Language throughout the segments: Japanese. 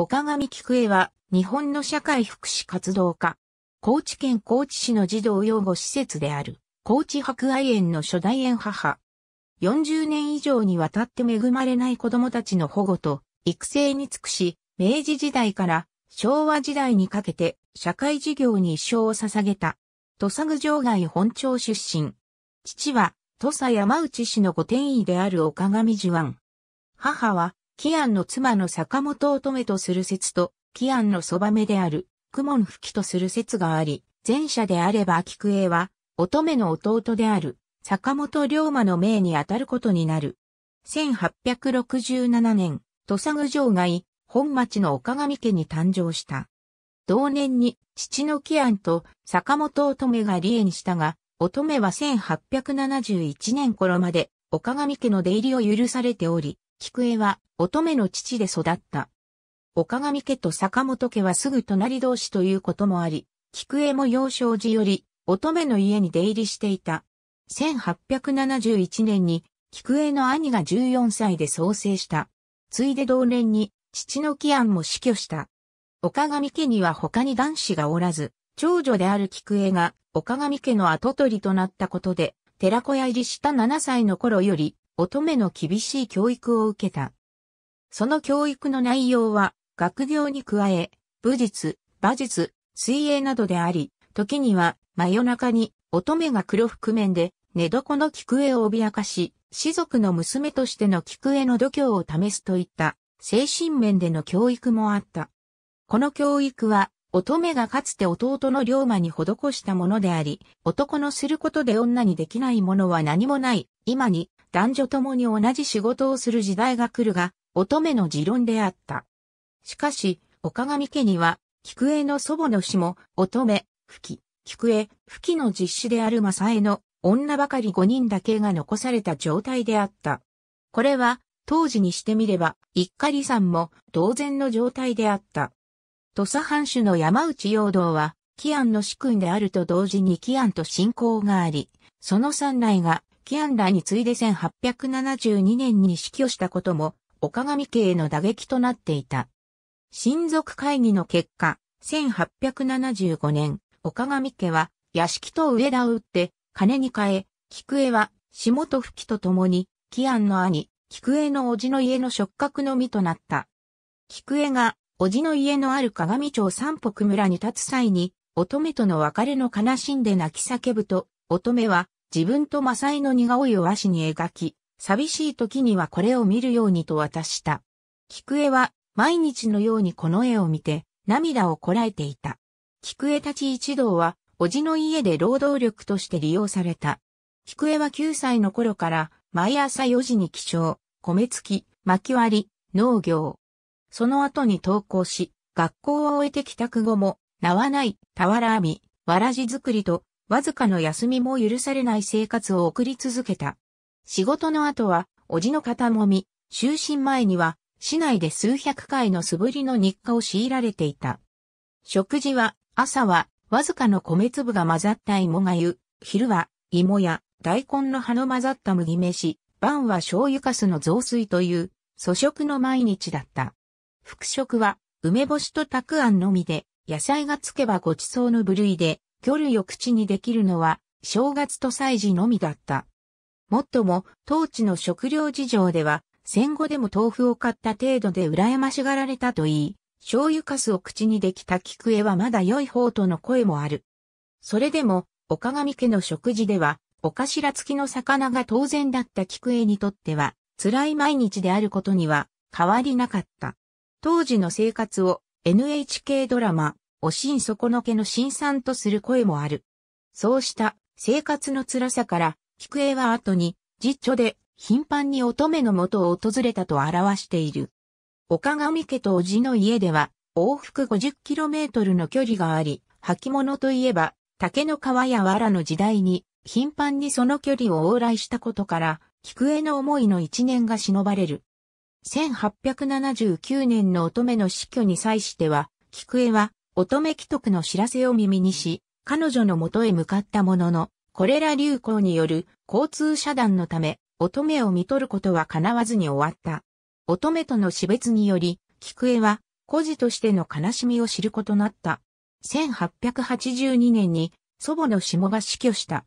岡上菊江は、日本の社会福祉活動家。高知県高知市の児童養護施設である、高知博愛園の初代園母。40年以上にわたって恵まれない子供たちの保護と育成に尽くし、明治時代から昭和時代にかけて社会事業に一生を捧げた。土佐郡城外本町出身。父は土佐山内市の御殿医である岡上樹安。母はキアンの妻の坂本乙女とする説と、キアンのそばめである、クモン吹きとする説があり、前者であれば菊英は、乙女の弟である、坂本龍馬の命に当たることになる。1867年、土佐郡城外、本町の岡上家に誕生した。同年に、父のキアンと坂本乙女が離縁したが、乙女は1871年頃まで、岡上家の出入りを許されており、菊江は乙女の父で育った。岡上家と坂本家はすぐ隣同士ということもあり、菊江も幼少時より乙女の家に出入りしていた。1871年に菊江の兄が14歳で創生した。ついで同年に父の起案も死去した。岡上家には他に男子がおらず、長女である菊江が岡上家の後取りとなったことで、寺子屋入りした7歳の頃より乙女の厳しい教育を受けた。その教育の内容は、学業に加え、武術、馬術、水泳などであり、時には真夜中に乙女が黒覆面で寝床の菊絵を脅かし、士族の娘としての菊絵の度胸を試すといった精神面での教育もあった。この教育は乙女がかつて弟の龍馬に施したものであり、男のすることで女にできないものは何もない、今に男女共に同じ仕事をする時代が来るが、乙女の持論であった。しかし、岡上家には、菊江の祖母の死も、乙女、吹き、菊江、吹きの実施である正江の、女ばかり5人だけが残された状態であった。これは、当時にしてみれば、一家離散も同然の状態であった。土佐藩主の山内陽道は、紀安の主君であると同時に紀安と信仰があり、その三内がキアンラに次いで1872年に死去したことも、岡上家への打撃となっていた。親族会議の結果、1875年、岡上家は、屋敷と上田を売って、金に変え、菊江は、下と吹きと共に、キアンの兄、菊江の叔父の家の触覚の身となった。菊江が、叔父の家のある鏡町三北村に立つ際に、乙女との別れの悲しんで泣き叫ぶと、乙女は、自分とマサイの似顔絵を足に描き、寂しい時にはこれを見るようにと渡した。菊江は毎日のようにこの絵を見て涙をこらえていた。菊江たち一同は、おじの家で労働力として利用された。菊江は9歳の頃から毎朝4時に起床、米付き、薪割り、農業。その後に登校し、学校を終えて帰宅後も、縄ない、俵編み、わらじ作りとわずかの休みも許されない生活を送り続けた。仕事の後は、おじの肩もみ、就寝前には、市内で数百回の素振りの日課を強いられていた。食事は、朝は、わずかの米粒が混ざった芋がゆ、昼は、芋や、大根の葉の混ざった麦飯、晩は醤油かすの雑炊という、粗食の毎日だった。副食は、梅干しとたくあんのみで、野菜がつけばごちそうの部類で、魚類を口にできるのは、正月と祭事のみだった。もっとも、当地の食料事情では、戦後でも豆腐を買った程度で羨ましがられたといい、醤油かすを口にできた菊江はまだ良い方との声もある。それでも、岡上家の食事では、お頭付きの魚が当然だった菊江にとっては、辛い毎日であることには変わりなかった。当時の生活を NHK ドラマ、おしん底のけの辛酸とする声もある。そうした生活の辛さから、菊江は後に、実著で頻繁に乙女のもとを訪れたと表している。岡上家と叔父の家では、往復5 0トルの距離があり、履物といえば、竹の皮や藁の時代に、頻繁にその距離を往来したことから、菊江の思いの一年が忍ばれる。1879年の乙女の死去に際しては、菊江は、乙女既得の知らせを耳にし、彼女の元へ向かったものの、これら流行による交通遮断のため、乙女を見取ることは叶わずに終わった。乙女との死別により、菊江は、孤児としての悲しみを知ることなった。1882年に祖母の下が死去した。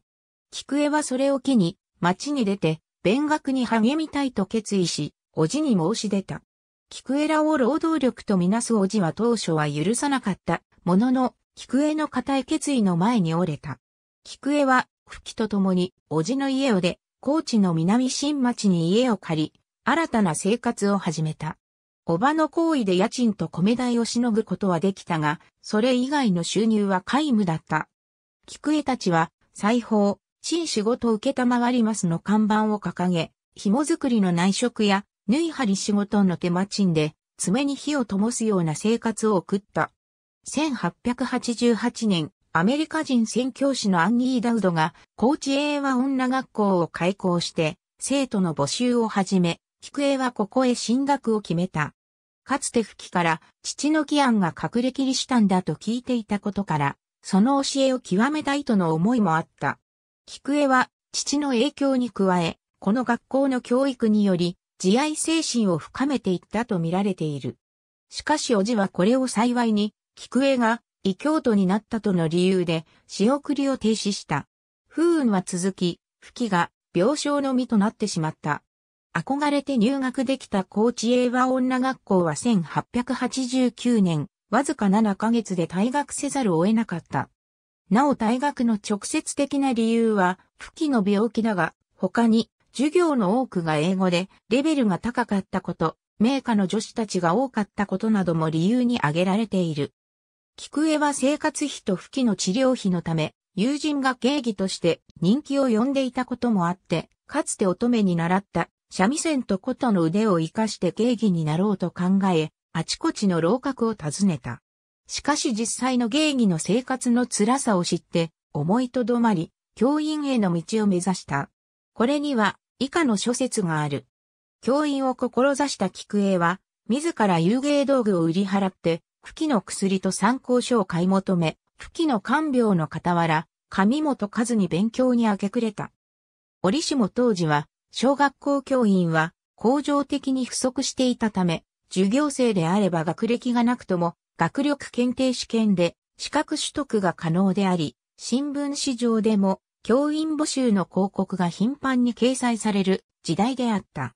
菊江はそれを機に、町に出て、勉学に励みたいと決意し、叔父に申し出た。キクエラを労働力とみなすおじは当初は許さなかった。ものの、キクエの固い決意の前に折れた。キクエは、復帰とともに、叔父の家を出、高知の南新町に家を借り、新たな生活を始めた。叔母の行為で家賃と米代をしのぐことはできたが、それ以外の収入は皆無だった。菊エたちは、裁縫、新仕事を受けたまわりますの看板を掲げ、紐作りの内職や縫い張り仕事の手間賃で、爪に火を灯すような生活を送った。1888年、アメリカ人宣教師のアンニー・ダウドが、高知英和女学校を開校して、生徒の募集を始め、菊英はここへ進学を決めた。かつて吹きから父の義案が隠れ切りしたんだと聞いていたことから、その教えを極めたいとの思いもあった。菊江は父の影響に加え、この学校の教育により、慈愛精神を深めていったと見られている。しかし叔父はこれを幸いに、菊江が異教徒になったとの理由で仕送りを停止した。不運は続き、吹きが病床の身となってしまった。憧れて入学できた高知英和女学校は1889年、わずか7ヶ月で退学せざるを得なかった。なお退学の直接的な理由は、吹きの病気だが、他に授業の多くが英語で、レベルが高かったこと、名家の女子たちが多かったことなども理由に挙げられている。菊江は生活費と不器の治療費のため、友人が芸儀として人気を呼んでいたこともあって、かつて乙女に習った三味線と琴の腕を活かして芸儀になろうと考え、あちこちの楼閣を訪ねた。しかし実際の芸儀の生活の辛さを知って、思いとどまり、教員への道を目指した。これには以下の諸説がある。教員を志した菊英は、自ら遊芸道具を売り払って、久きの薬と参考書を買い求め、久きの看病の傍ら、神本和に勉強に明け暮れた。折しも当時は、小学校教員は、恒常的に不足していたため、授業生であれば学歴がなくとも、学力検定試験で資格取得が可能であり、新聞市場でも教員募集の広告が頻繁に掲載される時代であった。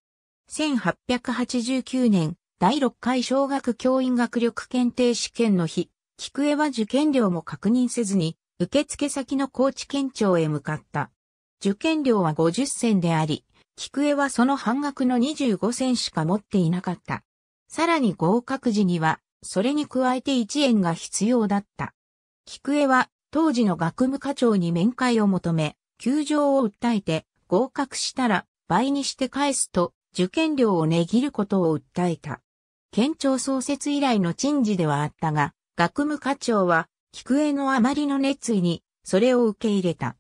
1889年、第6回小学教員学力検定試験の日、菊江は受験料も確認せずに、受付先の高知県庁へ向かった。受験料は50銭であり、菊江はその半額の25銭しか持っていなかった。さらに合格時には、それに加えて1円が必要だった。菊江は当時の学務課長に面会を求め、休場を訴えて、合格したら倍にして返すと、受験料を値切ることを訴えた。県庁創設以来の陳事ではあったが、学務課長は、菊江のあまりの熱意に、それを受け入れた。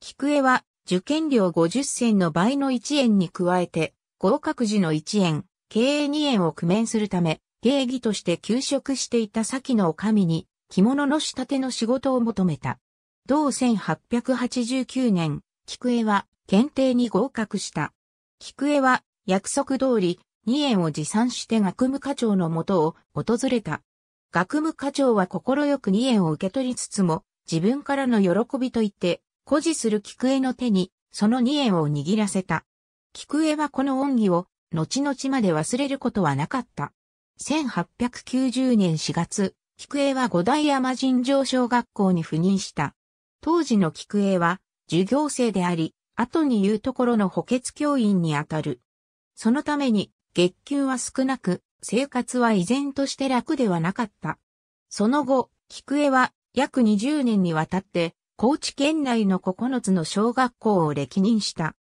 菊江は、受験料50銭の倍の1円に加えて、合格時の1円、経営2円を工面するため、経儀として休職していた先のお将に、着物の仕立ての仕事を求めた。同1889年、菊江は検定に合格した。菊江は約束通り2円を持参して学務課長のもとを訪れた。学務課長は心よく2円を受け取りつつも、自分からの喜びと言って、誇示する菊江の手に、その2円を握らせた。菊江はこの恩義を、後々まで忘れることはなかった。1890年4月、菊栄は五大山尋常小学校に赴任した。当時の菊栄は、授業生であり、後に言うところの補欠教員にあたる。そのために、月給は少なく、生活は依然として楽ではなかった。その後、菊江は約20年にわたって、高知県内の9つの小学校を歴任した。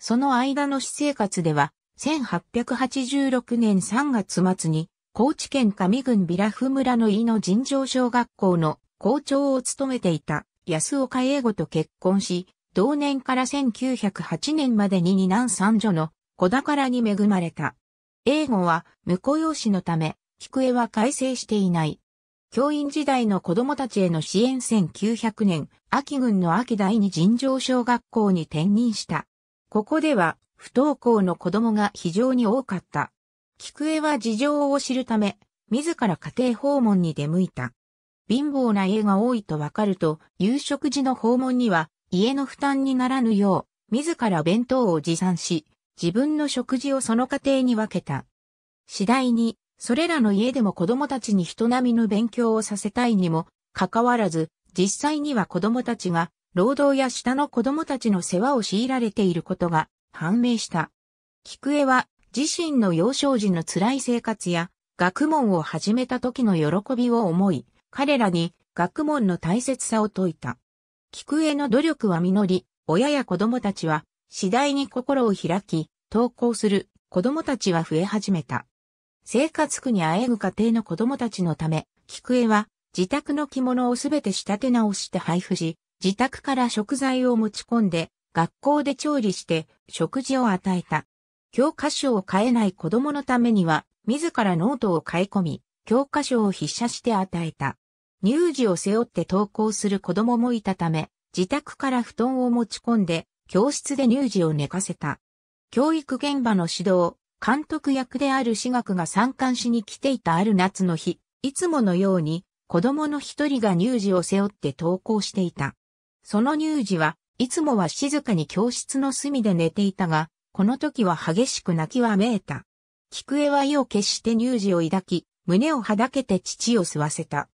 その間の私生活では、1886年3月末に、高知県上郡ビラフ村の井野尋常小学校の校長を務めていた安岡英語と結婚し、同年から1908年までに二男三女の子宝に恵まれた。英語は婿養子のため、菊江は改正していない。教員時代の子供たちへの支援1900年、秋郡の秋第二尋常小学校に転任した。ここでは不登校の子供が非常に多かった。菊江は事情を知るため、自ら家庭訪問に出向いた。貧乏な家が多いとわかると、夕食時の訪問には、家の負担にならぬよう、自ら弁当を持参し、自分の食事をその家庭に分けた。次第に、それらの家でも子供たちに人並みの勉強をさせたいにも、かかわらず、実際には子供たちが、労働や下の子供たちの世話を強いられていることが判明した。菊江は自身の幼少時の辛い生活や、学問を始めた時の喜びを思い、彼らに学問の大切さを説いた。菊江の努力は実り、親や子供たちは次第に心を開き、登校する子供たちは増え始めた。生活苦にあえぐ家庭の子供たちのため、菊江は自宅の着物をすべて仕立て直して配布し、自宅から食材を持ち込んで、学校で調理して食事を与えた。教科書を買えない子供のためには、自らノートを買い込み、教科書を筆写して与えた。乳児を背負って登校する子供もいたため、自宅から布団を持ち込んで、教室で乳児を寝かせた。教育現場の指導、監督役である私学が参観しに来ていたある夏の日、いつものように子供の一人が乳児を背負って登校していた。その乳児はいつもは静かに教室の隅で寝ていたが、この時は激しく泣きわめいた。菊江は意を決して乳児を抱き、胸をはだけて父を吸わせた。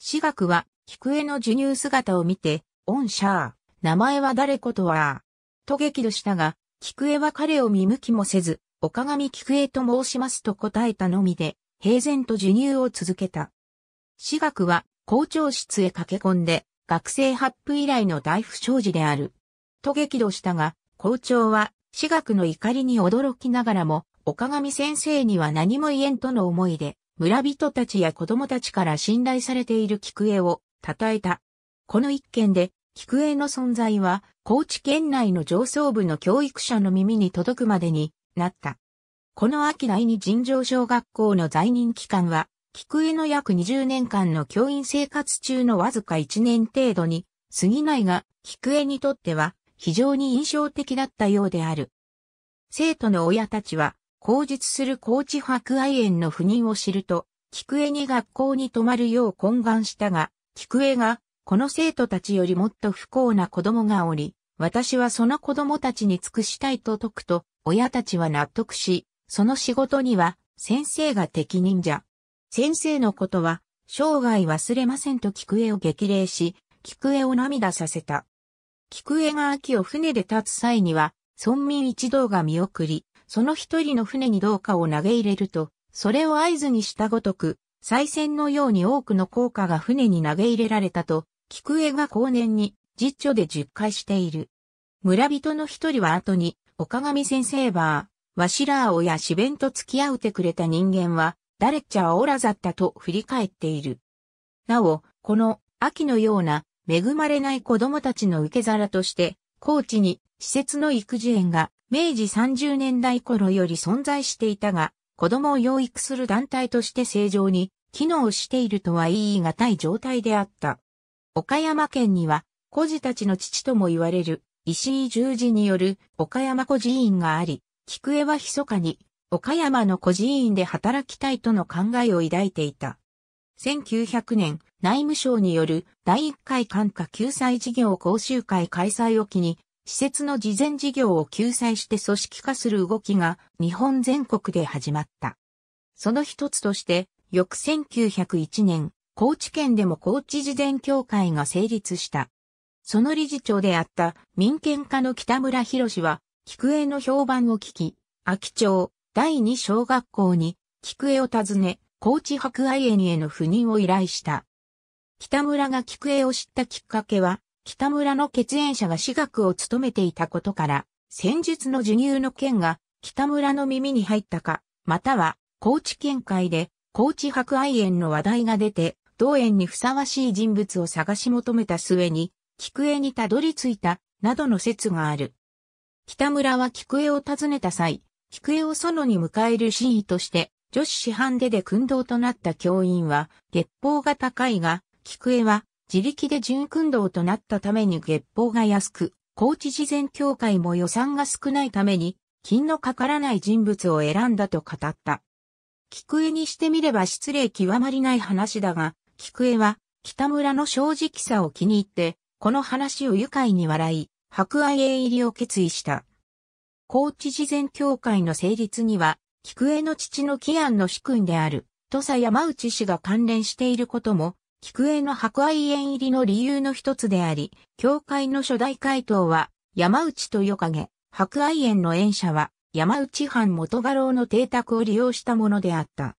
私学は、菊江の授乳姿を見て、オンシャー、名前は誰ことは、と激怒したが、菊江は彼を見向きもせず、おかがみ菊江と申しますと答えたのみで、平然と授乳を続けた。私学は校長室へ駆け込んで、学生発布以来の大不祥事である。と激怒したが、校長は私学の怒りに驚きながらも、岡上先生には何も言えんとの思いで、村人たちや子供たちから信頼されている菊江を称えた。この一件で、菊江の存在は、高知県内の上層部の教育者の耳に届くまでになった。この秋第二尋常小学校の在任期間は、菊江の約20年間の教員生活中のわずか1年程度に過ぎないが、菊江にとっては非常に印象的だったようである。生徒の親たちは、口述する高知博愛園の不妊を知ると、菊江に学校に泊まるよう懇願したが、菊江が、この生徒たちよりもっと不幸な子供がおり、私はその子供たちに尽くしたいと説くと、親たちは納得し、その仕事には、先生が適任じゃ。先生のことは、生涯忘れませんと菊江を激励し、菊江を涙させた。菊江が秋を船で立つ際には、村民一同が見送り、その一人の船にどうかを投げ入れると、それを合図にしたごとく、再戦のように多くの効果が船に投げ入れられたと、菊江が後年に実著で十回している。村人の一人は後に、岡上先生は、わしらーおやし弁と付き合うてくれた人間は、誰っちゃおらざったと振り返っている。なお、この、秋のような、恵まれない子供たちの受け皿として、高知に施設の育児園が明治30年代頃より存在していたが、子供を養育する団体として正常に機能しているとは言い難い状態であった。岡山県には、孤児たちの父とも言われる石井十字による岡山孤児院があり、菊江は密かに岡山の孤児院で働きたいとの考えを抱いていた。1900年、内務省による第1回管下救済事業講習会開催を機に、施設の事前事業を救済して組織化する動きが日本全国で始まった。その一つとして、翌1901年、高知県でも高知事前協会が成立した。その理事長であった民権家の北村博士は、菊江の評判を聞き、秋町第二小学校に菊江を訪ね、高知博愛園への赴任を依頼した。北村が菊江を知ったきっかけは、北村の血縁者が私学を務めていたことから、戦術の授乳の件が北村の耳に入ったか、または高知県会で高知博愛園の話題が出て、同園にふさわしい人物を探し求めた末に、菊江にたどり着いた、などの説がある。北村は菊江を訪ねた際、菊江を園に迎える真意として、女子師範でで訓導となった教員は、月報が高いが、菊江は自力で準訓導となったために月報が安く、高知事前協会も予算が少ないために、金のかからない人物を選んだと語った。菊江にしてみれば失礼極まりない話だが、菊江は北村の正直さを気に入って、この話を愉快に笑い、博愛へ入りを決意した。高知事前協会の成立には、菊江の父の紀アの主君である、土佐山内氏が関連していることも、菊江の博愛園入りの理由の一つであり、教会の初代回答は、山内と影、博愛園の園者は、山内藩元画廊の邸宅を利用したものであった。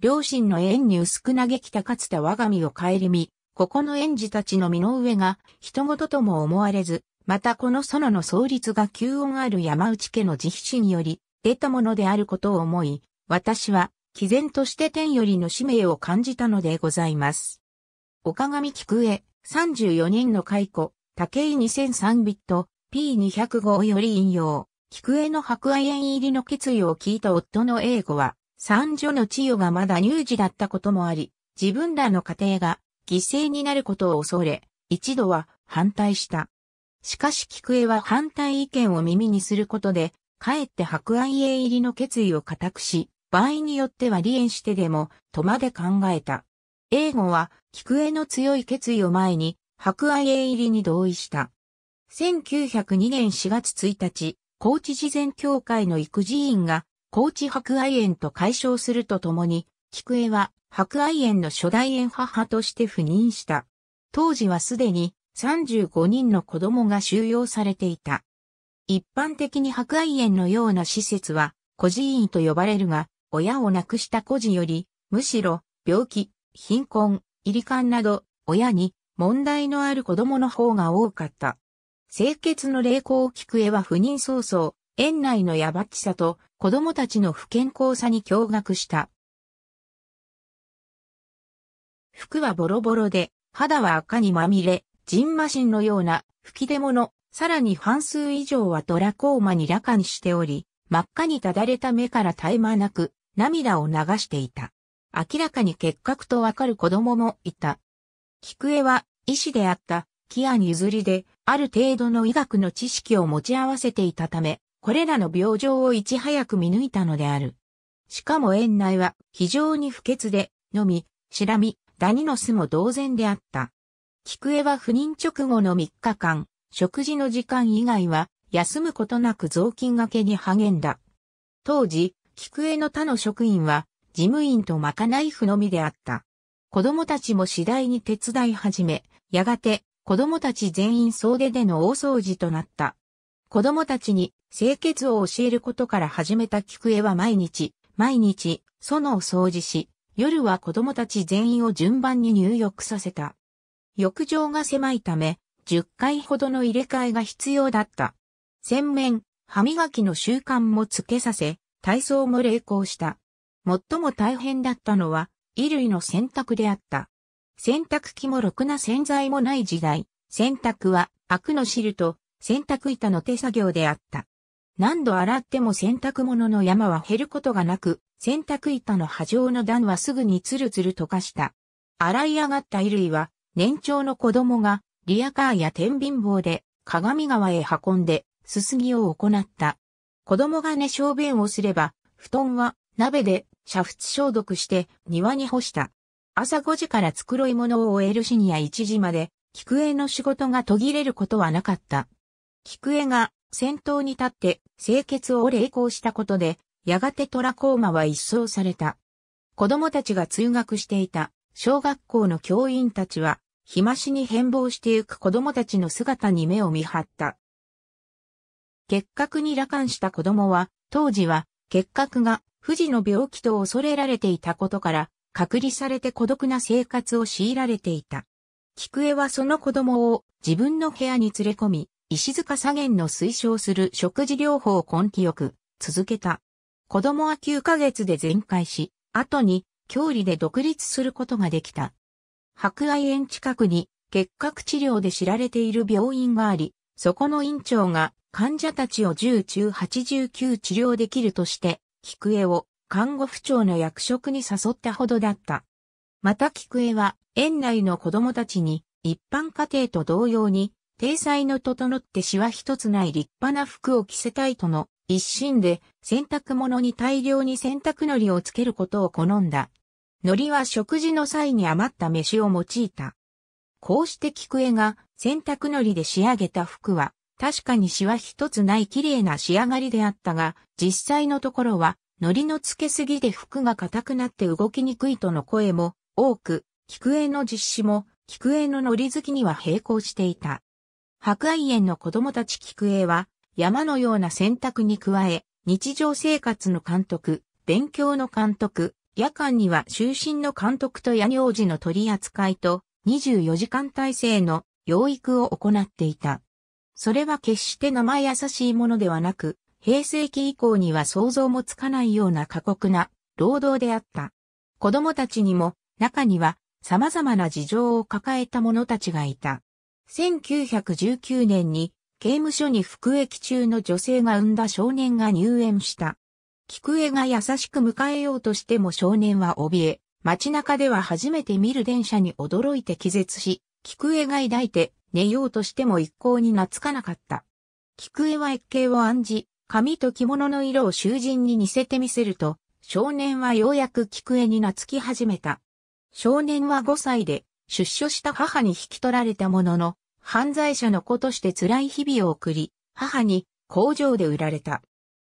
両親の縁に薄く嘆きたかつて我が身を顧み、ここの園児たちの身の上が、人事とも思われず、またこの園の創立が旧恩ある山内家の慈悲心により、出たものであることを思い、私は、毅然として天よりの使命を感じたのでございます。岡上菊江、34人の解雇、竹井2003ビット、P205 より引用、菊江の白亜園入りの決意を聞いた夫の英語は、三女の千代がまだ乳児だったこともあり、自分らの家庭が犠牲になることを恐れ、一度は反対した。しかし菊江は反対意見を耳にすることで、かえって白愛縁入りの決意を固くし、場合によっては離縁してでも、とまで考えた。英語は、菊江の強い決意を前に、白愛縁入りに同意した。1902年4月1日、高知事前協会の育児員が、高知白愛園と解消するとともに、菊江は白愛園の初代園母として赴任した。当時はすでに35人の子供が収容されていた。一般的に博愛園のような施設は、孤児院と呼ばれるが、親を亡くした孤児より、むしろ、病気、貧困、入り感など、親に問題のある子供の方が多かった。清潔の霊聞く絵は不妊早々、園内のやばっちさと子供たちの不健康さに驚愕した。服はボロボロで、肌は赤にまみれ、ジンマシンのような吹き出物、さらに半数以上はドラコーマに羅漢しており、真っ赤にただれた目から絶え間なく涙を流していた。明らかに結核とわかる子供もいた。菊江は医師であったキアに譲りである程度の医学の知識を持ち合わせていたため、これらの病状をいち早く見抜いたのである。しかも園内は非常に不潔で、のみ、しらみ、ダニの巣も同然であった。菊江は不妊直後の3日間、食事の時間以外は休むことなく雑巾がけに励んだ。当時、菊江の他の職員は事務員とまかない不のみであった。子供たちも次第に手伝い始め、やがて子供たち全員総出での大掃除となった。子供たちに清潔を教えることから始めた菊江は毎日、毎日、園を掃除し、夜は子供たち全員を順番に入浴させた。浴場が狭いため、10回ほどの入れ替えが必要だった。洗面、歯磨きの習慣もつけさせ、体操も励行した。最も大変だったのは、衣類の洗濯であった。洗濯機もろくな洗剤もない時代、洗濯は、悪の汁と、洗濯板の手作業であった。何度洗っても洗濯物の山は減ることがなく、洗濯板の波状の段はすぐにツルツル溶かした。洗い上がった衣類は、年長の子供がリアカーや天秤棒で鏡川へ運んで、すすぎを行った。子供が寝小便をすれば、布団は鍋で煮沸消毒して庭に干した。朝5時から繕い物を終えるシニア1時まで、菊江の仕事が途切れることはなかった。菊江が先頭に立って清潔を励行したことで、やがて虎コーマは一掃された。子供たちが通学していた小学校の教員たちは日増しに変貌してゆく子供たちの姿に目を見張った。結核に羅漢した子供は、当時は、結核が、不治の病気と恐れられていたことから、隔離されて孤独な生活を強いられていた。菊江はその子供を自分の部屋に連れ込み、石塚左源の推奨する食事療法を根気よく続けた。子供は9ヶ月で全開し、後に、郷里で独立することができた。白愛園近くに結核治療で知られている病院があり、そこの院長が患者たちを10中89治療できるとして、菊江を看護婦長の役職に誘ったほどだった。また菊江は園内の子供たちに一般家庭と同様に、体裁の整ってシワ一つない立派な服を着せたいとの一心で洗濯物に大量に洗濯のりをつけることを好んだ。海苔は食事の際に余った飯を用いた。こうして菊江が洗濯海苔で仕上げた服は、確かにシワ一つない綺麗な仕上がりであったが、実際のところは、海苔の付けすぎで服が硬くなって動きにくいとの声も多く、菊江の実施も、菊江の海苔好きには並行していた。博愛園の子供たち菊江は、山のような選択に加え、日常生活の監督、勉強の監督、夜間には就寝の監督と夜行時の取り扱いと24時間体制の養育を行っていた。それは決して名前優しいものではなく、平成期以降には想像もつかないような過酷な労働であった。子供たちにも中には様々な事情を抱えた者たちがいた。1919年に刑務所に服役中の女性が産んだ少年が入園した。菊江が優しく迎えようとしても少年は怯え、街中では初めて見る電車に驚いて気絶し、菊江が抱いて寝ようとしても一向に懐かなかった。菊江は越景を案じ、髪と着物の色を囚人に似せてみせると、少年はようやく菊江に懐き始めた。少年は5歳で、出所した母に引き取られたものの、犯罪者の子として辛い日々を送り、母に工場で売られた。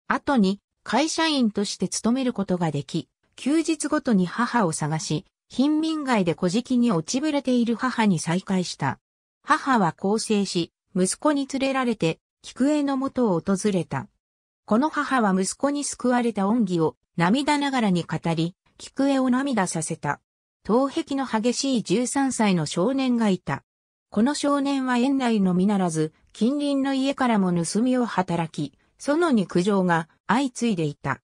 後に会社員として勤めることができ、休日ごとに母を探し、貧民街で小敷に落ちぶれている母に再会した。母は更生し、息子に連れられて、菊江の元を訪れた。この母は息子に救われた恩義を涙ながらに語り、菊江を涙させた。頭壁の激しい13歳の少年がいた。この少年は園内のみならず、近隣の家からも盗みを働き、その肉状が相次いでいた。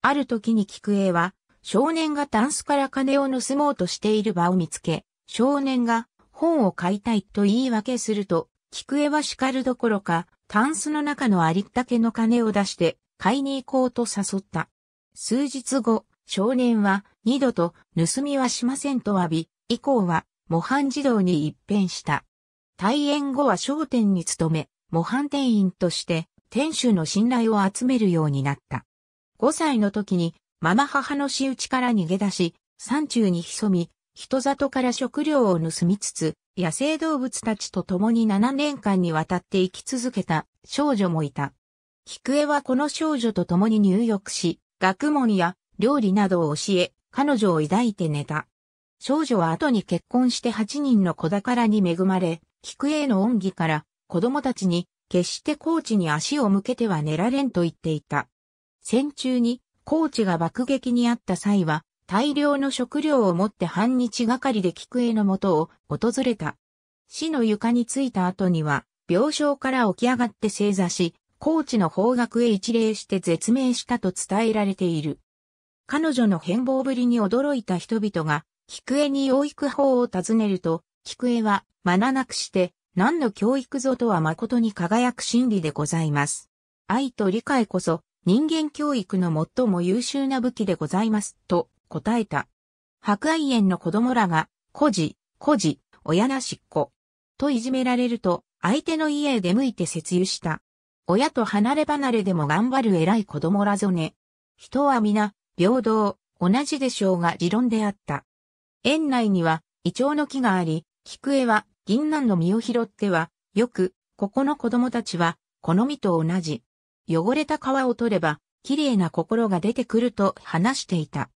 ある時に菊江は、少年がタンスから金を盗もうとしている場を見つけ、少年が本を買いたいと言い訳すると、菊江は叱るどころか、タンスの中のありったけの金を出して、買いに行こうと誘った。数日後、少年は二度と盗みはしませんと詫び、以降は模範児童に一変した。退園後は商店に勤め、模範店員として店主の信頼を集めるようになった。5歳の時に、ママ母の仕打ちから逃げ出し、山中に潜み、人里から食料を盗みつつ、野生動物たちと共に7年間にわたって生き続けた少女もいた。菊江はこの少女と共に入浴し、学問や料理などを教え、彼女を抱いて寝た。少女は後に結婚して8人の子宝に恵まれ、菊江の恩義から子供たちに決してコーチに足を向けては寝られんと言っていた。戦中にコーチが爆撃にあった際は、大量の食料を持って半日がかりで菊江のもとを訪れた。死の床に着いた後には、病床から起き上がって正座し、高知の方角へ一礼して絶命したと伝えられている。彼女の変貌ぶりに驚いた人々が、菊江に養育法を尋ねると、菊江は、まななくして、何の教育ぞとは誠に輝く真理でございます。愛と理解こそ人間教育の最も優秀な武器でございます、と答えた。白愛園の子供らが、孤児、孤児、親なしっ子、といじめられると、相手の家へ出向いて節油した。親と離れ離れでも頑張る偉い子供らぞね。人は皆、平等、同じでしょうが持論であった。園内には、イチョウの木があり、菊江は銀杏の実を拾っては、よく、ここの子供たちは、この実と同じ。汚れた皮を取れば、綺麗な心が出てくると話していた。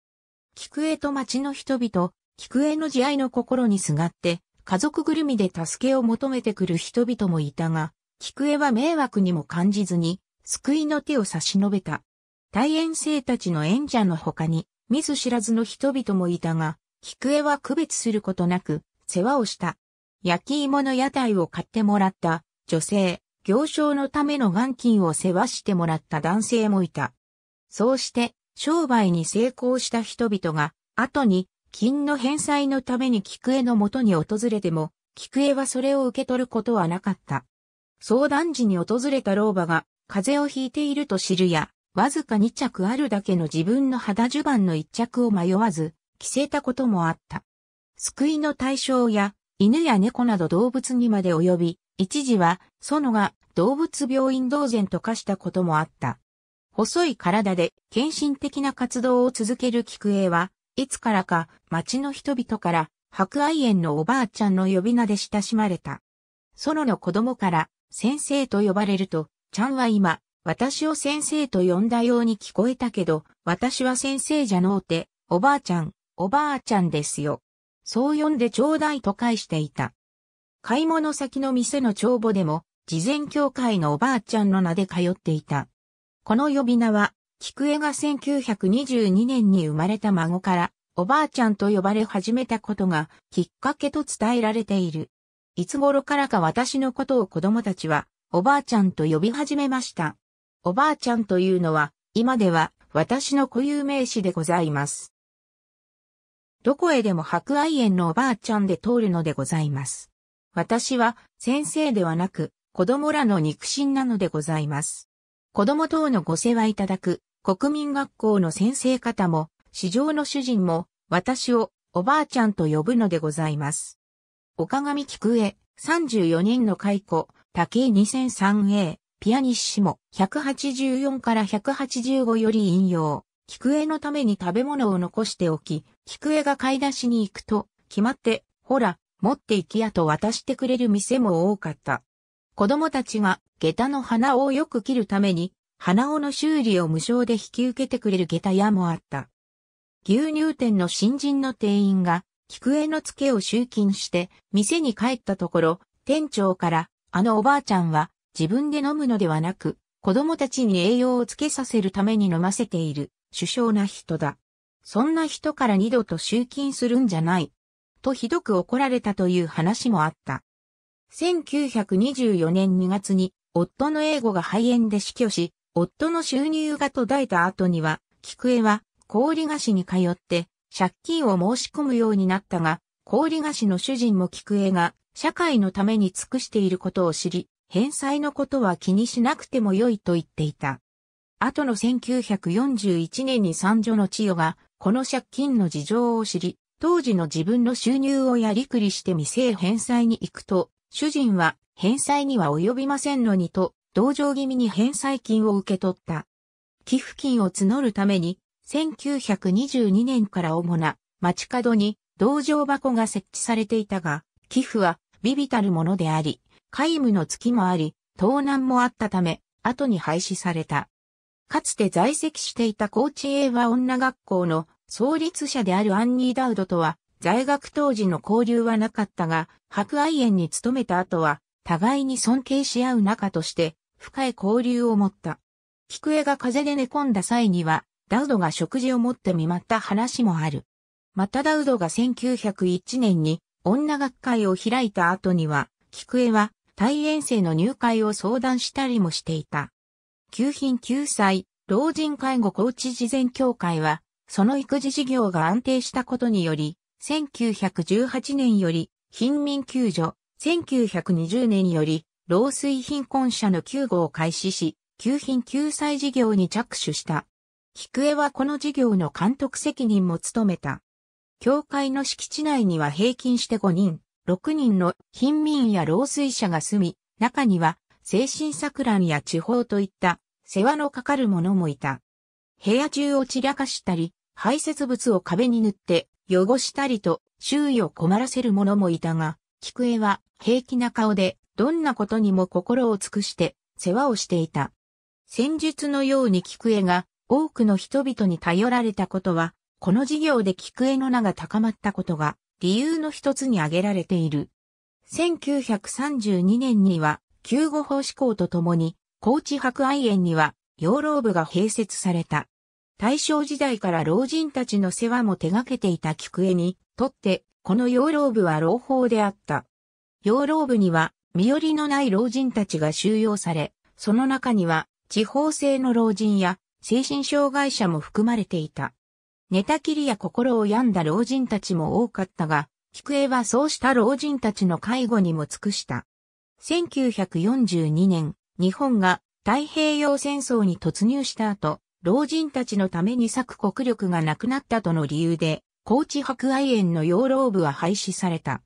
菊江と町の人々、菊江の慈愛の心にすがって、家族ぐるみで助けを求めてくる人々もいたが、菊江は迷惑にも感じずに、救いの手を差し伸べた。大遠生たちの縁者の他に、見ず知らずの人々もいたが、菊江は区別することなく、世話をした。焼き芋の屋台を買ってもらった女性、行商のための元金を世話してもらった男性もいた。そうして商売に成功した人々が後に金の返済のために菊江の元に訪れても、菊江はそれを受け取ることはなかった。相談時に訪れた老婆が風邪をひいていると知るや、わずか2着あるだけの自分の肌襦袢の1着を迷わず、着せたこともあった。救いの対象や犬や猫など動物にまで及び、一時は、園が動物病院同然と化したこともあった。細い体で献身的な活動を続ける菊栄は、いつからか町の人々から博愛園のおばあちゃんの呼び名で親しまれた。園の子供から先生と呼ばれると、ちゃんは今、私を先生と呼んだように聞こえたけど、私は先生じゃのうて、おばあちゃん、おばあちゃんですよ。そう呼んでちょうだいと返していた。買い物先の店の帳簿でも、事前協会のおばあちゃんの名で通っていた。この呼び名は、菊江が1922年に生まれた孫から、おばあちゃんと呼ばれ始めたことが、きっかけと伝えられている。いつ頃からか私のことを子供たちは、おばあちゃんと呼び始めました。おばあちゃんというのは、今では、私の固有名詞でございます。どこへでも博愛園のおばあちゃんで通るのでございます。私は先生ではなく子供らの肉親なのでございます。子供等のご世話いただく国民学校の先生方も市場の主人も私をおばあちゃんと呼ぶのでございます。岡上菊江34人の解雇、竹井 2003A、ピアニッシモ184から185より引用。菊江のために食べ物を残しておき、菊江が買い出しに行くと、決まって、ほら、持って行きやと渡してくれる店も多かった。子供たちが下駄の花をよく切るために、花尾の修理を無償で引き受けてくれる下駄屋もあった。牛乳店の新人の店員が、菊江の付けを集金して、店に帰ったところ、店長から、あのおばあちゃんは、自分で飲むのではなく、子供たちに栄養をつけさせるために飲ませている。首相な人だ。そんな人から二度と集金するんじゃない。とひどく怒られたという話もあった。1924年2月に、夫の英語が肺炎で死去し、夫の収入が途絶えた後には、菊江は、氷菓子に通って、借金を申し込むようになったが、氷菓子の主人も菊江が、社会のために尽くしていることを知り、返済のことは気にしなくても良いと言っていた。後の1941年に三女の千代が、この借金の事情を知り、当時の自分の収入をやりくりして店へ返済に行くと、主人は返済には及びませんのにと、同情気味に返済金を受け取った。寄付金を募るために、1922年から主な街角に同情箱が設置されていたが、寄付は微々たるものであり、皆無の月もあり、盗難もあったため、後に廃止された。かつて在籍していた高知英和女学校の創立者であるアンニー・ダウドとは、在学当時の交流はなかったが、博愛園に勤めた後は、互いに尊敬し合う仲として、深い交流を持った。菊江が風邪で寝込んだ際には、ダウドが食事を持って見舞った話もある。またダウドが1901年に女学会を開いた後には、菊江は、大遠生の入会を相談したりもしていた。旧品救済、老人介護高知事前協会は、その育児事業が安定したことにより、1918年より、貧民救助、1920年より、老衰貧困者の救護を開始し、給品救済事業に着手した。菊江はこの事業の監督責任も務めた。教会の敷地内には平均して5人、6人の貧民や老衰者が住み、中には精神錯乱や地方といった世話のかかる者もいた。部屋中を散らかしたり、排泄物を壁に塗って汚したりと周囲を困らせる者もいたが、菊江は平気な顔でどんなことにも心を尽くして世話をしていた。戦術のように菊江が多くの人々に頼られたことは、この事業で菊江の名が高まったことが理由の一つに挙げられている。1932年には、救護法施行とともに、高知博愛園には養老部が併設された。大正時代から老人たちの世話も手掛けていた菊江にとって、この養老部は朗報であった。養老部には、身寄りのない老人たちが収容され、その中には、地方性の老人や精神障害者も含まれていた。寝たきりや心を病んだ老人たちも多かったが、菊江はそうした老人たちの介護にも尽くした。1942年、日本が太平洋戦争に突入した後、老人たちのために咲く国力がなくなったとの理由で、高知博愛園の養老部は廃止された。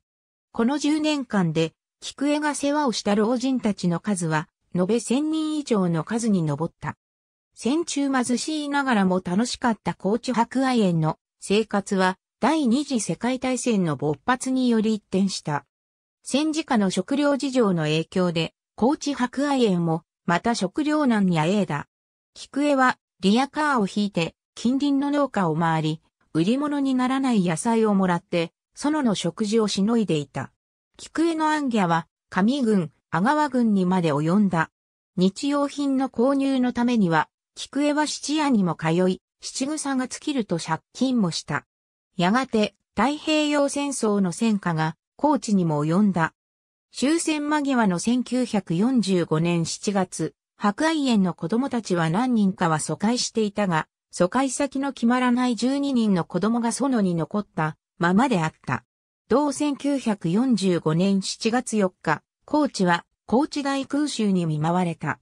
この10年間で、菊江が世話をした老人たちの数は、延べ1000人以上の数に上った。戦中貧しいながらも楽しかった高知博愛園の生活は、第二次世界大戦の勃発により一転した。戦時下の食料事情の影響で、高知博愛園も、また食糧難にあえいだ。菊江は、リアカーを引いて、近隣の農家を回り、売り物にならない野菜をもらって、園の食事をしのいでいた。菊江のギャは、上郡、阿川郡にまで及んだ。日用品の購入のためには、菊江は質屋にも通い、七草が尽きると借金もした。やがて、太平洋戦争の戦火が、高知にも及んだ。終戦間際の1945年7月、博愛園の子供たちは何人かは疎開していたが、疎開先の決まらない12人の子供が園に残ったままであった。同1945年7月4日、高知は高知大空襲に見舞われた。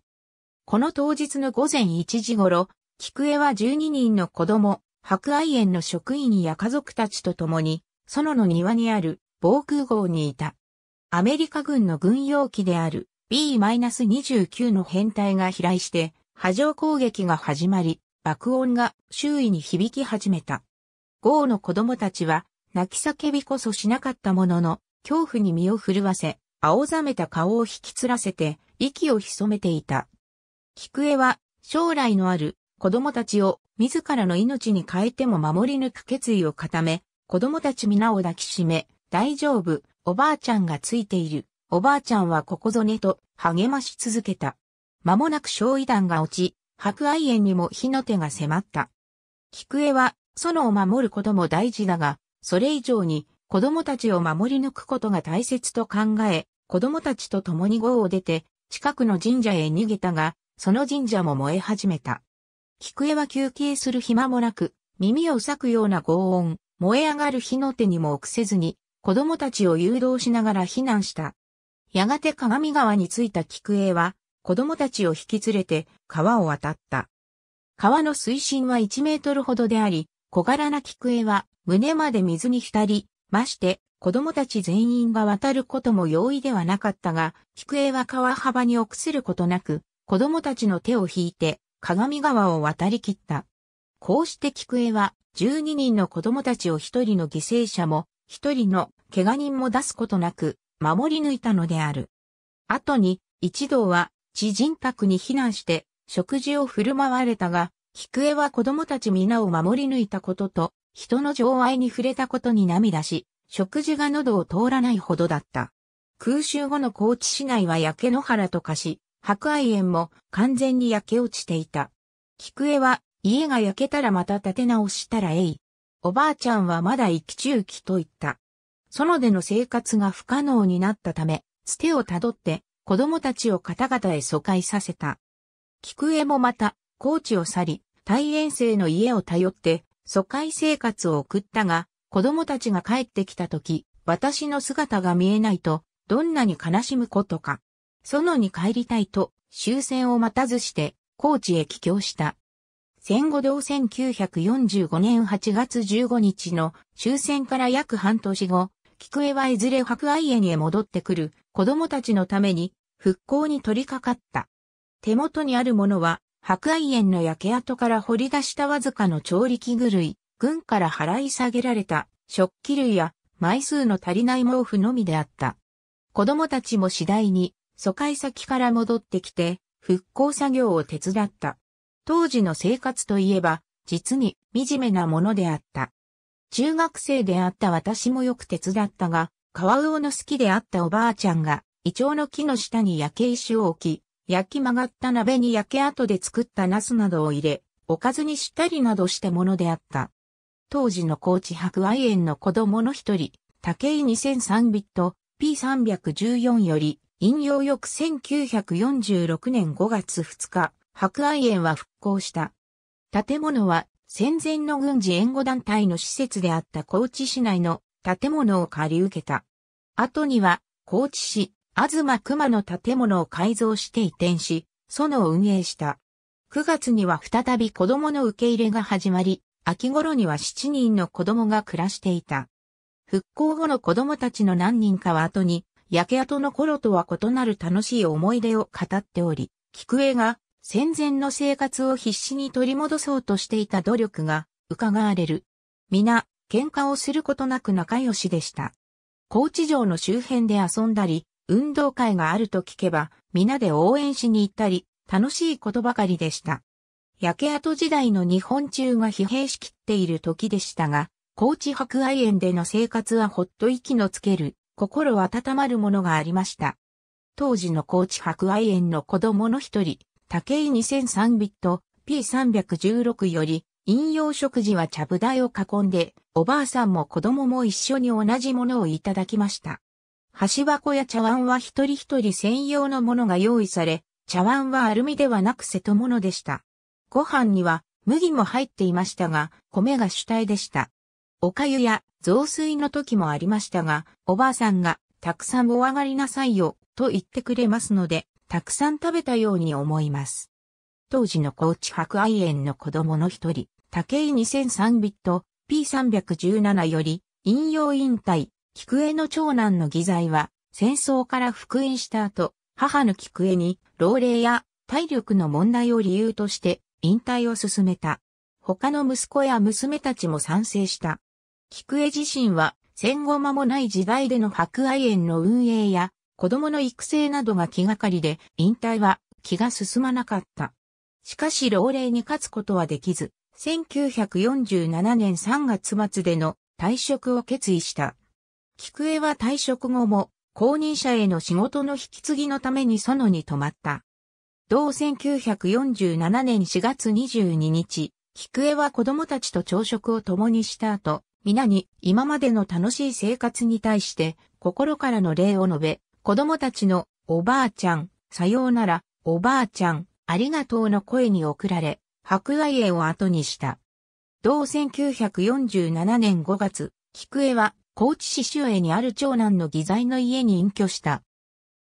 この当日の午前1時頃、菊江は12人の子供、博愛園の職員や家族たちと共に、園の庭にある防空壕にいた。アメリカ軍の軍用機である B-29 の編隊が飛来して波状攻撃が始まり、爆音が周囲に響き始めた。ゴーの子供たちは泣き叫びこそしなかったものの、恐怖に身を震わせ、青ざめた顔を引きつらせて、息を潜めていた。菊江は、将来のある子供たちを自らの命に変えても守り抜く決意を固め、子供たち皆を抱きしめ、大丈夫、おばあちゃんがついている。おばあちゃんはここぞねと励まし続けた。間もなく焼夷弾が落ち、白愛園にも火の手が迫った。菊江は、園を守ることも大事だが、それ以上に子供たちを守り抜くことが大切と考え、子供たちと共に号を出て、近くの神社へ逃げたが、その神社も燃え始めた。菊江は休憩する暇もなく、耳を裂くような轟音、燃え上がる火の手にも臆せずに、子供たちを誘導しながら避難した。やがて鏡川に着いた菊江は、子供たちを引き連れて川を渡った。川の水深は1メートルほどであり、小柄な菊江は胸まで水に浸り、まして子供たち全員が渡ることも容易ではなかったが、菊江は川幅に臆することなく、子供たちの手を引いて、鏡川を渡り切った。こうして菊江は、12人の子供たちを1人の犠牲者も、一人の怪我人も出すことなく守り抜いたのである。後に一同は知人宅に避難して食事を振る舞われたが、菊江は子供たち皆を守り抜いたことと、人の情愛に触れたことに涙し、食事が喉を通らないほどだった。空襲後の高知市内は焼け野原と化し、白愛園も完全に焼け落ちていた。菊江は家が焼けたらまた建て直したらえい。おばあちゃんはまだ生き中期と言った。園での生活が不可能になったため、つてをたどって子供たちを方々へ疎開させた。菊江もまた、高知を去り、大遠征の家を頼って疎開生活を送ったが、子供たちが帰ってきた時、私の姿が見えないと、どんなに悲しむことか。園に帰りたいと、終戦を待たずして、高知へ帰郷した。戦後同1945年8月15日の終戦から約半年後、菊江はいずれ白愛園へ戻ってくる子供たちのために復興に取り掛かった。手元にあるものは、白愛園の焼け跡から掘り出したわずかの調理器具類、軍から払い下げられた食器類や枚数の足りない毛布のみであった。子供たちも次第に疎開先から戻ってきて、復興作業を手伝った。当時の生活といえば、実に惨めなものであった。中学生であった私もよく手伝ったが、カワウオの好きであったおばあちゃんが、イチョウの木の下に焼け石を置き、焼き曲がった鍋に焼け跡で作ったナスなどを入れ、おかずにしたりなどしたものであった。当時の高知博愛園の子供の一人、竹井2003ビット P314 より、引用翌1946年5月2日、白愛園は復興した。建物は戦前の軍事援護団体の施設であった高知市内の建物を借り受けた。後には高知市、東熊の建物を改造して移転し、園を運営した。9月には再び子供の受け入れが始まり、秋頃には7人の子供が暮らしていた。復興後の子供たちの何人かは後に、焼け跡の頃とは異なる楽しい思い出を語っており、菊江が戦前の生活を必死に取り戻そうとしていた努力が伺われる。皆、喧嘩をすることなく仲良しでした。高知城の周辺で遊んだり、運動会があると聞けば、皆で応援しに行ったり、楽しいことばかりでした。焼け跡時代の日本中が疲弊しきっている時でしたが、高知博愛園での生活はほっと息のつける、心温まるものがありました。当時の高知博愛園の子供の一人、竹井2003ビット P316 より、飲用食事は茶ゃぶ台を囲んで、おばあさんも子供も一緒に同じものをいただきました。箸箱や茶碗は一人一人専用のものが用意され、茶碗はアルミではなく瀬戸物でした。ご飯には麦も入っていましたが、米が主体でした。お粥や雑炊の時もありましたが、おばあさんがたくさんお上がりなさいよと言ってくれますので、たくさん食べたように思います。当時の高知博愛園の子供の一人、竹井2003ビット P317 より、引用引退、菊江の長男の義罪は、戦争から復縁した後、母の菊江に、老齢や体力の問題を理由として、引退を進めた。他の息子や娘たちも賛成した。菊江自身は、戦後間もない時代での博愛園の運営や、子供の育成などが気がかりで、引退は気が進まなかった。しかし老齢に勝つことはできず、1947年3月末での退職を決意した。菊江は退職後も、後任者への仕事の引き継ぎのために園に泊まった。同1947年4月22日、菊江は子供たちと朝食を共にした後、皆に今までの楽しい生活に対して心からの礼を述べ、子供たちのおばあちゃん、さようなら、おばあちゃん、ありがとうの声に送られ、博愛絵を後にした。同1947年5月、菊江は高知市周江にある長男の義材の家に隠居した。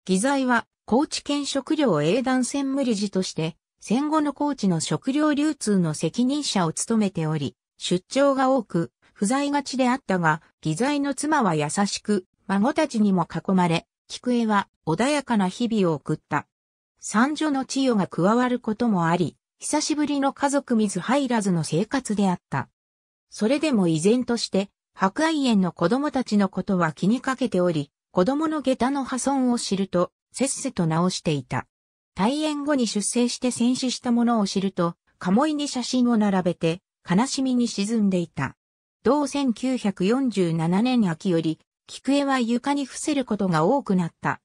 義材は高知県食料営団専務理事として、戦後の高知の食料流通の責任者を務めており、出張が多く、不在がちであったが、義材の妻は優しく、孫たちにも囲まれ、菊江は穏やかな日々を送った。三女の千代が加わることもあり、久しぶりの家族水入らずの生活であった。それでも依然として、博愛園の子供たちのことは気にかけており、子供の下駄の破損を知ると、せっせと直していた。退園後に出生して戦死したものを知ると、鴨居に写真を並べて、悲しみに沈んでいた。同1947年秋より、菊江は床に伏せることが多くなった。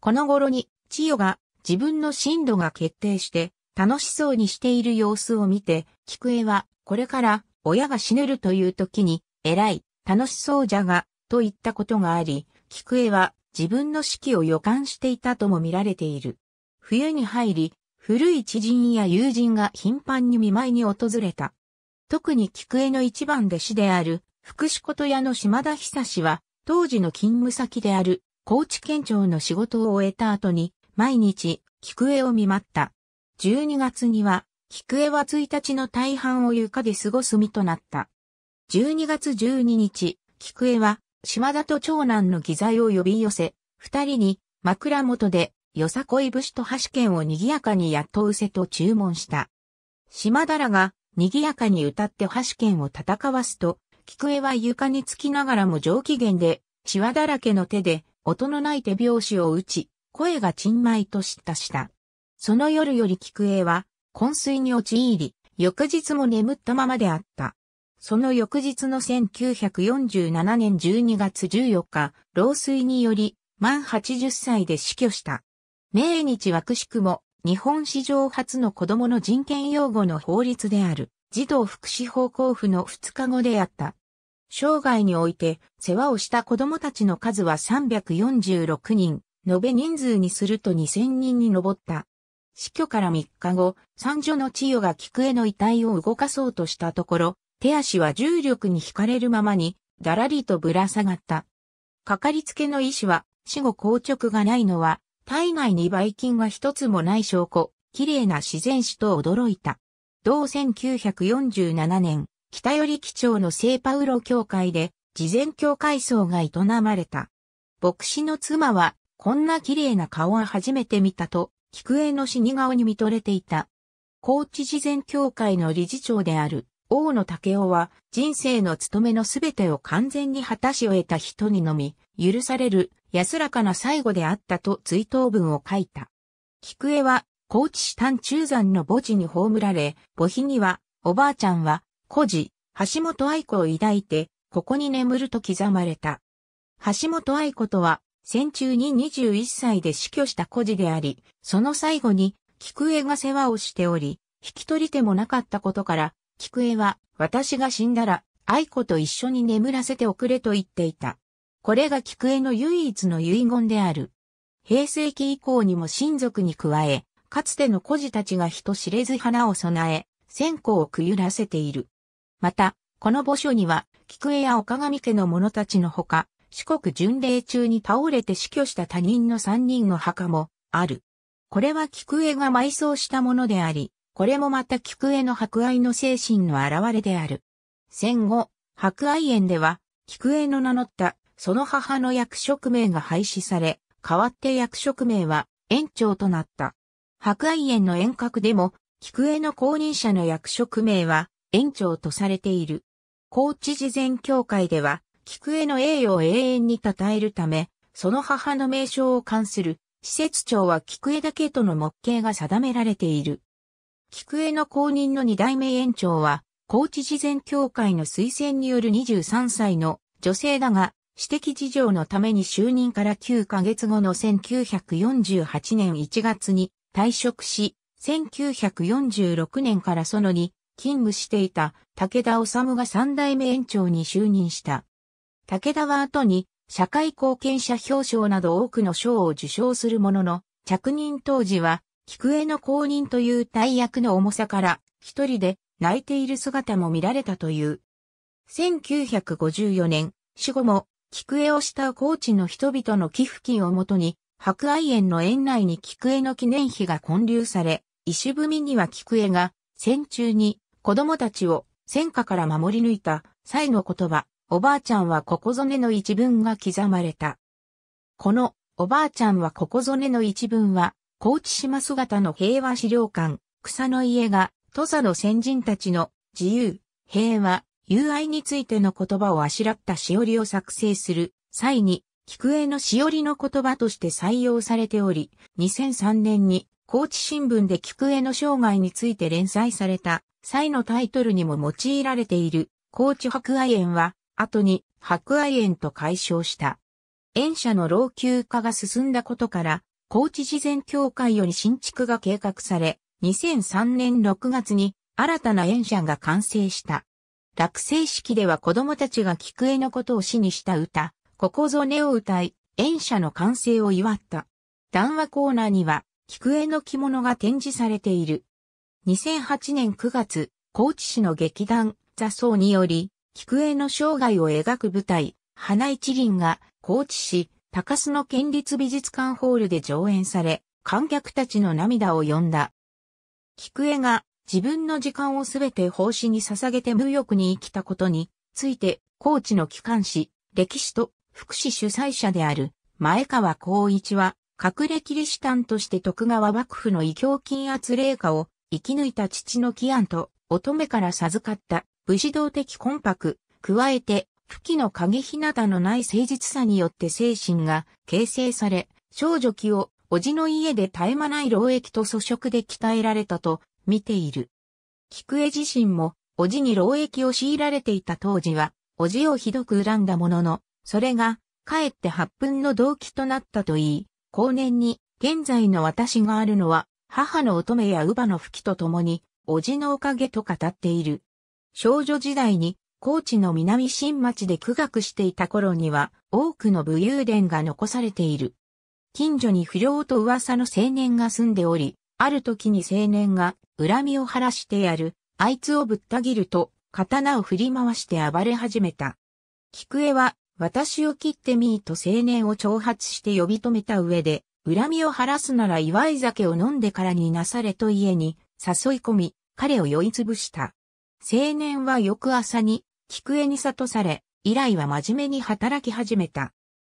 この頃に、千代が自分の進路が決定して、楽しそうにしている様子を見て、菊江は、これから親が死ぬるという時に、偉い、楽しそうじゃが、と言ったことがあり、菊江は自分の死期を予感していたとも見られている。冬に入り、古い知人や友人が頻繁に見舞いに訪れた。特に菊江の一番弟子である、福士こと屋の島田久志は、当時の勤務先である高知県庁の仕事を終えた後に、毎日、菊江を見舞った。12月には、菊江は1日の大半を床で過ごす身となった。12月12日、菊江は、島田と長男の義罪を呼び寄せ、二人に、枕元で、よさこい節と橋剣を賑やかに雇うせと注文した。島田らが、賑やかに歌って橋剣を戦わすと、菊江は床につきながらも上機嫌で、シワだらけの手で、音のない手拍子を打ち、声がまいとったした。その夜より菊江は、昏睡に陥り、翌日も眠ったままであった。その翌日の1947年12月14日、老衰により、満80歳で死去した。命日はくしくも、日本史上初の子供の人権擁護の法律である。児童福祉法交付の2日後であった。生涯において世話をした子供たちの数は346人、延べ人数にすると2000人に上った。死去から3日後、三女の千代が菊江の遺体を動かそうとしたところ、手足は重力に惹かれるままに、だらりとぶら下がった。かかりつけの医師は、死後硬直がないのは、体外にばい菌が一つもない証拠、綺麗な自然死と驚いた。同1947年、北寄基町の聖パウロ教会で、事前教会層が営まれた。牧師の妻は、こんな綺麗な顔は初めて見たと、菊江の死に顔に見とれていた。高知事前協会の理事長である大野武雄は人生の務めのすべてを完全に果たし終えた人にのみ許される安らかな最後であったと追悼文を書いた。菊江は高知市丹中山の墓地に葬られ、墓碑には、おばあちゃんは、孤児、橋本愛子を抱いて、ここに眠ると刻まれた。橋本愛子とは、戦中に21歳で死去した孤児であり、その最後に、菊江が世話をしており、引き取り手もなかったことから、菊江は、私が死んだら、愛子と一緒に眠らせておくれと言っていた。これが菊江の唯一の遺言である。平成期以降にも親族に加え、かつての孤児たちが人知れず花を備え、線香をくゆらせている。また、この墓所には、菊江や岡上家の者たちのほか、四国巡礼中に倒れて死去した他人の三人の墓もある。これは菊江が埋葬したものであり、これもまた菊江の博愛の精神の現れである。戦後、博愛園では、菊江の名乗ったその母の役職名が廃止され、代わって役職名は園長となった。博愛園の遠隔でも、菊江の公認者の役職名は、園長とされている。高知事前協会では、菊江の栄誉を永遠に称えるため、その母の名称を冠する、施設長は菊江だけとの目形が定められている。菊江の公認の二代目園長は、高知事前協会の推薦による23歳の女性だが、私的事情のために就任から9ヶ月後の1948年1月に退職し、1946年からそのに勤務していた武田治が三代目園長に就任した。武田は後に社会貢献者表彰など多くの賞を受賞するものの、着任当時は菊江の公認という大役の重さから一人で泣いている姿も見られたという。1954年、死後も菊江をした高知の人々の寄付金をもとに博愛園の園内に菊江の記念碑が建立され、石踏みには菊江が戦中に子供たちを戦火から守り抜いた際の言葉、おばあちゃんはここぞねの一文が刻まれた。このおばあちゃんはここぞねの一文は、高知島姿の平和資料館、草の家が、土佐の先人たちの自由、平和、友愛についての言葉をあしらったしおりを作成する際に菊江のしおりの言葉として採用されており、2003年に高知新聞で菊江の生涯について連載された際のタイトルにも用いられている高知博愛園は後に博愛園と解消した。園舎の老朽化が進んだことから高知事前協会より新築が計画され、2003年6月に新たな園舎が完成した。落成式では子供たちが菊江のことを詩にした歌、ここぞねを歌い、演者の完成を祝った。談話コーナーには、菊江の着物が展示されている。2008年9月、高知市の劇団、座奏により、菊江の生涯を描く舞台、花一輪が、高知市、高須の県立美術館ホールで上演され、観客たちの涙を呼んだ。菊江が自分の時間をすべて奉仕に捧げて無欲に生きたことについて、高知の機関紙、歴史と福祉主催者である前川光一は、隠れキリシタンとして徳川幕府の異教禁圧令下を生き抜いた父の起案と乙女から授かった武士道的魂魄、加えて、不器の影ひなたのない誠実さによって精神が形成され、少女期を叔父の家で絶え間ない労役と粗食で鍛えられたと見ている。菊江自身も、叔父に労役を強いられていた当時は、叔父をひどく恨んだものの、それが、かえって発奮の動機となったといい、後年に、現在の私があるのは、母の乙女や乳母の吹きと共に、おじのおかげと語っている。少女時代に、高知の南新町で苦学していた頃には、多くの武勇伝が残されている。近所に不良と噂の青年が住んでおり、ある時に青年が恨みを晴らしてやる、あいつをぶった切ると、刀を振り回して暴れ始めた。菊江は私を切ってみいと青年を挑発して呼び止めた上で、恨みを晴らすなら祝い酒を飲んでからになされと家に誘い込み、彼を酔いつぶした。青年は翌朝に、菊江に悟され、以来は真面目に働き始めた。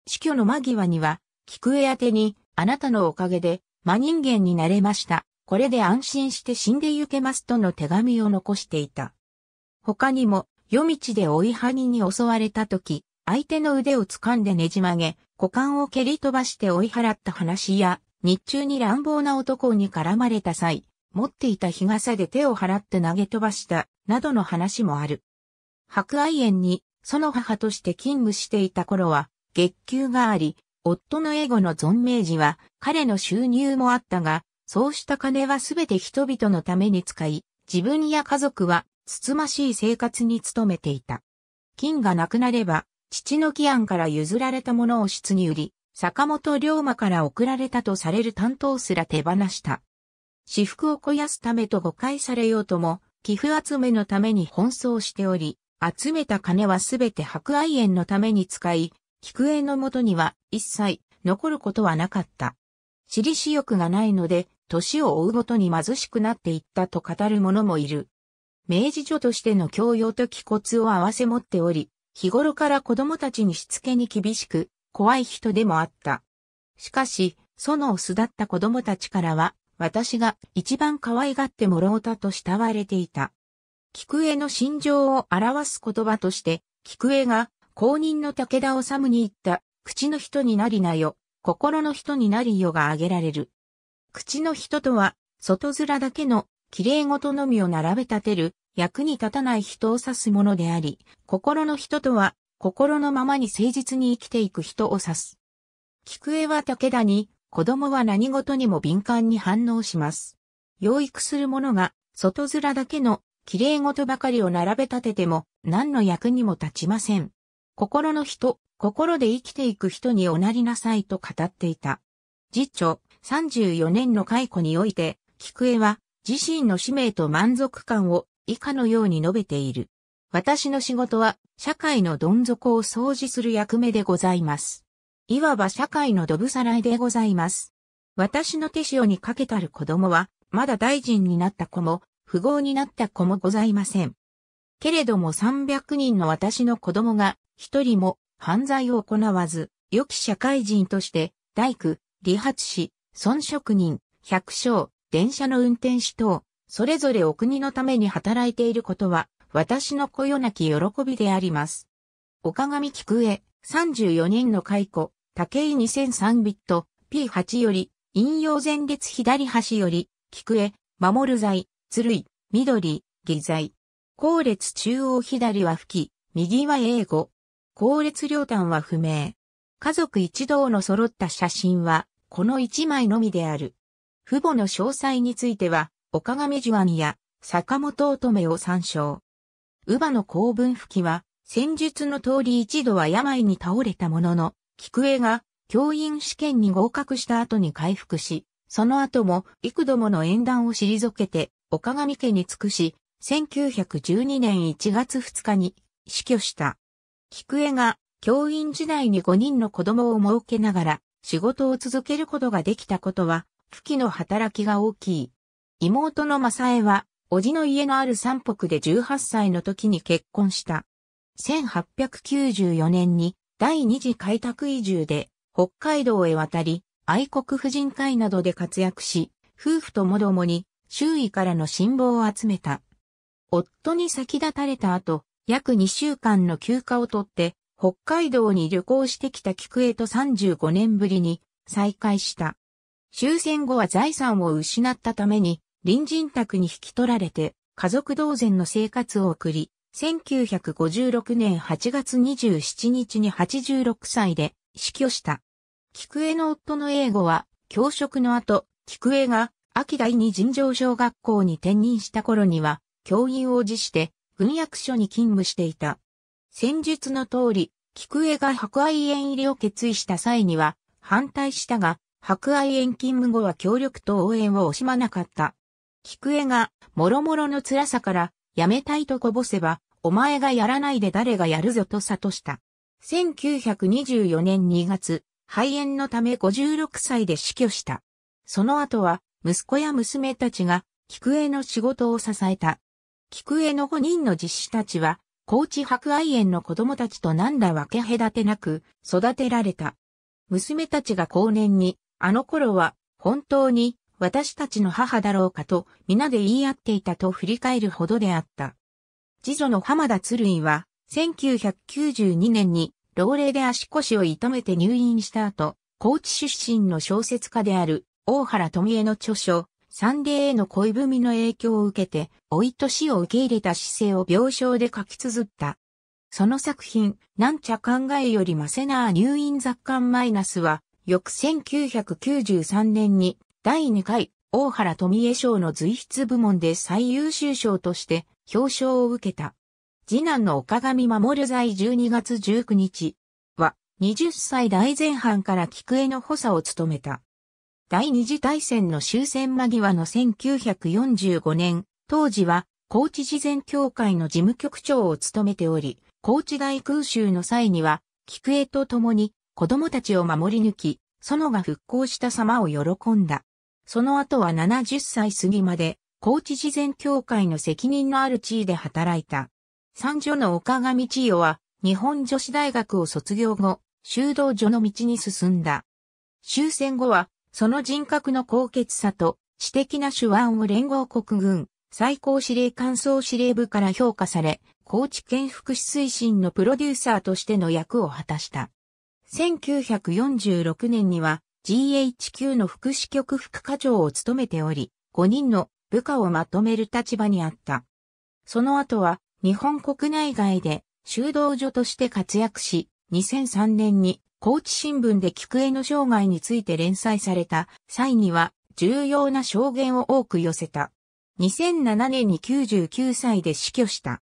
死去の間際には、菊江宛てに、あなたのおかげで、真人間になれました。これで安心して死んでゆけますとの手紙を残していた。他にも、夜道で追いはぎに襲われた時、相手の腕を掴んでねじ曲げ、股間を蹴り飛ばして追い払った話や、日中に乱暴な男に絡まれた際、持っていた日傘で手を払って投げ飛ばした、などの話もある。博愛園に、その母として勤務していた頃は、月給があり、夫のエゴの存命時は、彼の収入もあったが、そうした金はすべて人々のために使い、自分や家族は、つつましい生活に努めていた。金がなくなれば、父の起案から譲られたものを質に売り、坂本龍馬から送られたとされる担当すら手放した。私服を肥やすためと誤解されようとも、寄付集めのために奔走しており、集めた金はすべて博愛園のために使い、菊園のもとには一切残ることはなかった。知り私欲がないので、年を追うごとに貧しくなっていったと語る者もいる。明治女としての教養と気骨を合わせ持っており、日頃から子供たちにしつけに厳しく、怖い人でもあった。しかし、そのオスだった子供たちからは、私が一番可愛がってもろうたと慕われていた。菊江の心情を表す言葉として、菊江が公認の武田治に言った、口の人になりなよ、心の人になりよが挙げられる。口の人とは、外面だけの、綺麗事のみを並べ立てる、役に立たない人を指すものであり、心の人とは、心のままに誠実に生きていく人を指す。菊江は武田に、子供は何事にも敏感に反応します。養育する者が、外面だけの、綺麗事ばかりを並べ立てても、何の役にも立ちません。心の人、心で生きていく人におなりなさいと語っていた。実著、34年の解雇において、菊江は、自身の使命と満足感を以下のように述べている。私の仕事は社会のどん底を掃除する役目でございます。いわば社会のどぶさらいでございます。私の手塩にかけたる子供は、まだ大臣になった子も、富豪になった子もございません。けれども300人の私の子供が、一人も犯罪を行わず、良き社会人として、大工、理髪師、村職人、百姓、電車の運転手等、それぞれお国のために働いていることは、私のこよなき喜びであります。岡上菊江、34人の解雇、竹井2003ビット、P8 より、引用前列左端より、菊江、守る剤、つるい、緑、偽材。後列中央左は吹き、右は英語。後列両端は不明。家族一同の揃った写真は、この一枚のみである。父母の詳細については、岡上寿庵や坂本乙女を参照。乳母の公文吹きは、戦術の通り一度は病に倒れたものの、菊江が教員試験に合格した後に回復し、その後も幾度もの縁談を退けて、岡上家に尽くし、1912年1月2日に死去した。菊江が教員時代に5人の子供を設けながら仕事を続けることができたことは、付きの働きが大きい。妹の正エは、叔父の家のある三北で18歳の時に結婚した。1894年に第二次開拓移住で北海道へ渡り、愛国婦人会などで活躍し、夫婦ともどもに周囲からの信望を集めた。夫に先立たれた後、約2週間の休暇を取って、北海道に旅行してきた菊江と35年ぶりに再会した。終戦後は財産を失ったために隣人宅に引き取られて、家族同然の生活を送り、1956年8月27日に86歳で死去した。菊江の夫の英語は、教職の後、菊江が秋第二尋常小学校に転任した頃には、教員を辞して、軍役所に勤務していた。戦術の通り、菊江が博愛園入りを決意した際には、反対したが、博愛園勤務後は協力と応援を惜しまなかった。菊江が、もろもろの辛さから、やめたいとこぼせば、お前がやらないで誰がやるぞと悟した。1924年2月、肺炎のため56歳で死去した。その後は、息子や娘たちが、菊江の仕事を支えた。菊江の5人の実施たちは、高知博愛園の子供たちと何ら分け隔てなく、育てられた。娘たちが後年に、あの頃は、本当に、私たちの母だろうかと皆で言い合っていたと振り返るほどであった。次女の浜田鶴井は、1992年に老齢で足腰を痛めて入院した後、高知出身の小説家である大原富江の著書、サンデーへの恋文の影響を受けて、老いと死を受け入れた姿勢を病床で書き綴った。その作品、なんちゃ考えよりマセナー入院雑感マイナスは、翌1993年に第2回、大原富江賞の随筆部門で最優秀賞として表彰を受けた。次男の岡上守在12月19日は、20歳大前半から菊江の補佐を務めた。第二次大戦の終戦間際の1945年、当時は、高知事前協会の事務局長を務めており、高知大空襲の際には、菊江と共に子供たちを守り抜き、園が復興した様を喜んだ。その後は70歳過ぎまで、高知事前協会の責任のある地位で働いた。三女の岡上千代は、日本女子大学を卒業後、修道女の道に進んだ。終戦後は、その人格の高潔さと、知的な手腕を連合国軍、最高司令官総司令部から評価され、高知県福祉推進のプロデューサーとしての役を果たした。1946年には、GHQ の副支局副課長を務めており、5人の部下をまとめる立場にあった。その後は日本国内外で修道女として活躍し、2003年に高知新聞で菊江の生涯について連載された際には重要な証言を多く寄せた。2007年に99歳で死去した。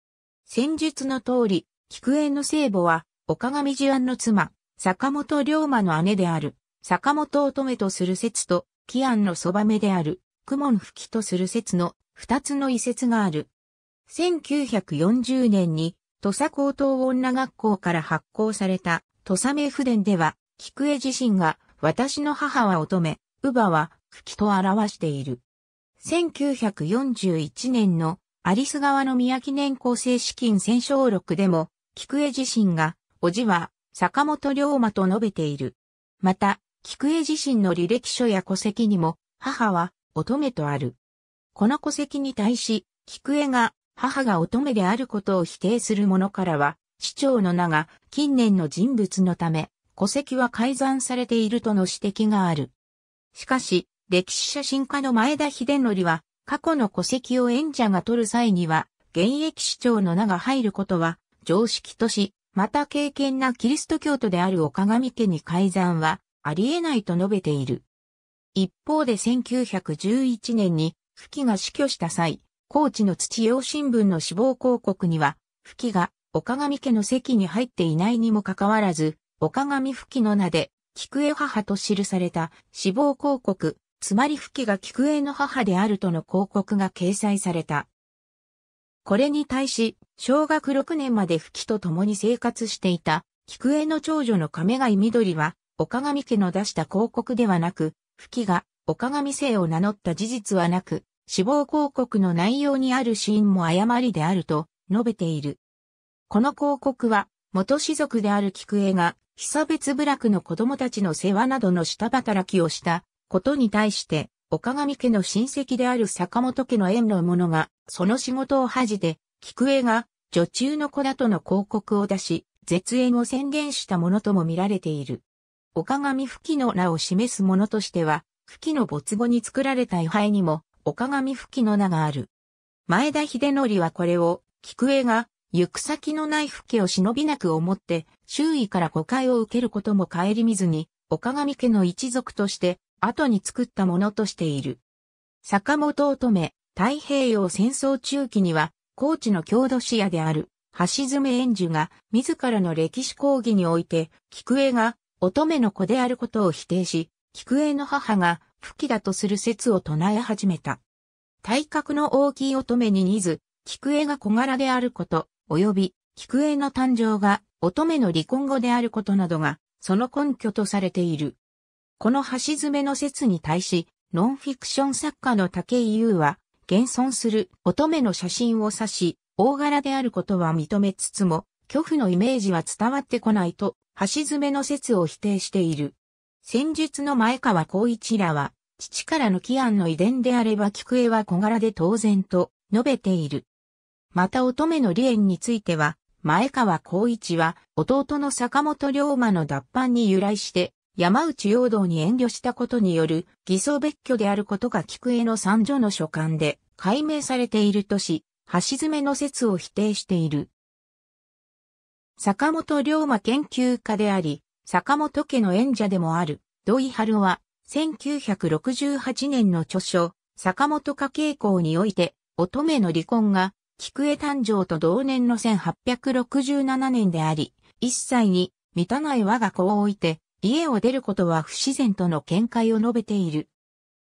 戦術の通り、菊江の聖母は、岡上寺安の妻、坂本龍馬の姉である。坂本乙女とする説と、キアンのそばめである、クモン吹きとする説の二つの遺説がある。1940年に、土佐高等女学校から発行された、土佐名譜伝では、菊江自身が、私の母は乙女、乳母は、吹きと表している。1941年の、アリス川の宮記念構成資金戦勝録でも、菊江自身が、おじは、坂本龍馬と述べている。また、菊江自身の履歴書や戸籍にも、母は乙女とある。この戸籍に対し、菊江が母が乙女であることを否定する者からは、市長の名が近年の人物のため、戸籍は改ざんされているとの指摘がある。しかし、歴史写真家の前田秀則は、過去の戸籍を演者が取る際には、現役市長の名が入ることは、常識とし、また敬虔なキリスト教徒である岡上家に改ざんは、ありえないと述べている。一方で1911年に、吹きが死去した際、高知の土用新聞の死亡広告には、吹きが岡上家の席に入っていないにもかかわらず、岡上吹きの名で、菊江母と記された死亡広告、つまり吹きが菊江の母であるとの広告が掲載された。これに対し、小学6年まで付記と共に生活していた、菊江の長女の亀貝緑は、岡上家の出した広告ではなく、吹きが岡上姓を名乗った事実はなく、死亡広告の内容にあるシーンも誤りであると述べている。この広告は、元氏族である菊江が、被差別部落の子供たちの世話などの下働きをしたことに対して、岡上家の親戚である坂本家の縁の者が、その仕事を恥じて、菊江が、女中の子だとの広告を出し、絶縁を宣言したものとも見られている。岡上吹きの名を示すものとしては、吹きの没後に作られた位牌にも、岡上吹きの名がある。前田秀則はこれを、菊江が、行く先のない吹きを忍びなく思って、周囲から誤解を受けることも顧みずに、岡上家の一族として、後に作ったものとしている。坂本乙女、太平洋戦争中期には、高知の郷土視野である、橋爪園樹が、自らの歴史講義において、菊江が、乙女の子であることを否定し、菊江の母が不器だとする説を唱え始めた。体格の大きい乙女に似ず、菊江が小柄であること、及び菊江の誕生が乙女の離婚後であることなどが、その根拠とされている。この橋詰めの説に対し、ノンフィクション作家の竹井優は、現存する乙女の写真を指し、大柄であることは認めつつも、虚婦のイメージは伝わってこないと橋爪の説を否定している。戦術の前川光一らは、父からの起案の遺伝であれば菊江は小柄で当然と述べている。また乙女の離縁については、前川光一は弟の坂本龍馬の脱藩に由来して山内陽道に遠慮したことによる偽装別居であることが菊江の三女の所感で解明されているとし、橋爪の説を否定している。坂本龍馬研究家であり、坂本家の演者でもある、土井春は、1968年の著書、坂本家傾向において、乙女の離婚が、菊江誕生と同年の1867年であり、一切に満たない我が子を置いて、家を出ることは不自然との見解を述べている。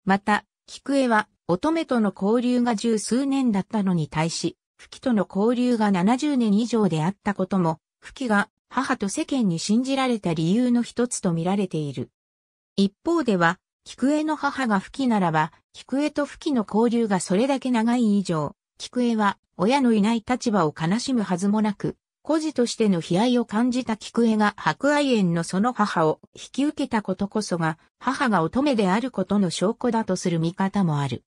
また、菊江は乙女との交流が十数年だったのに対し、吹きとの交流が70年以上であったことも、吹きが母と世間に信じられた理由の一つと見られている。一方では、菊江の母が吹きならば、菊江と吹きの交流がそれだけ長い以上、菊江は親のいない立場を悲しむはずもなく、孤児としての悲哀を感じた菊江が博愛園のその母を引き受けたことこそが、母が乙女であることの証拠だとする見方もある。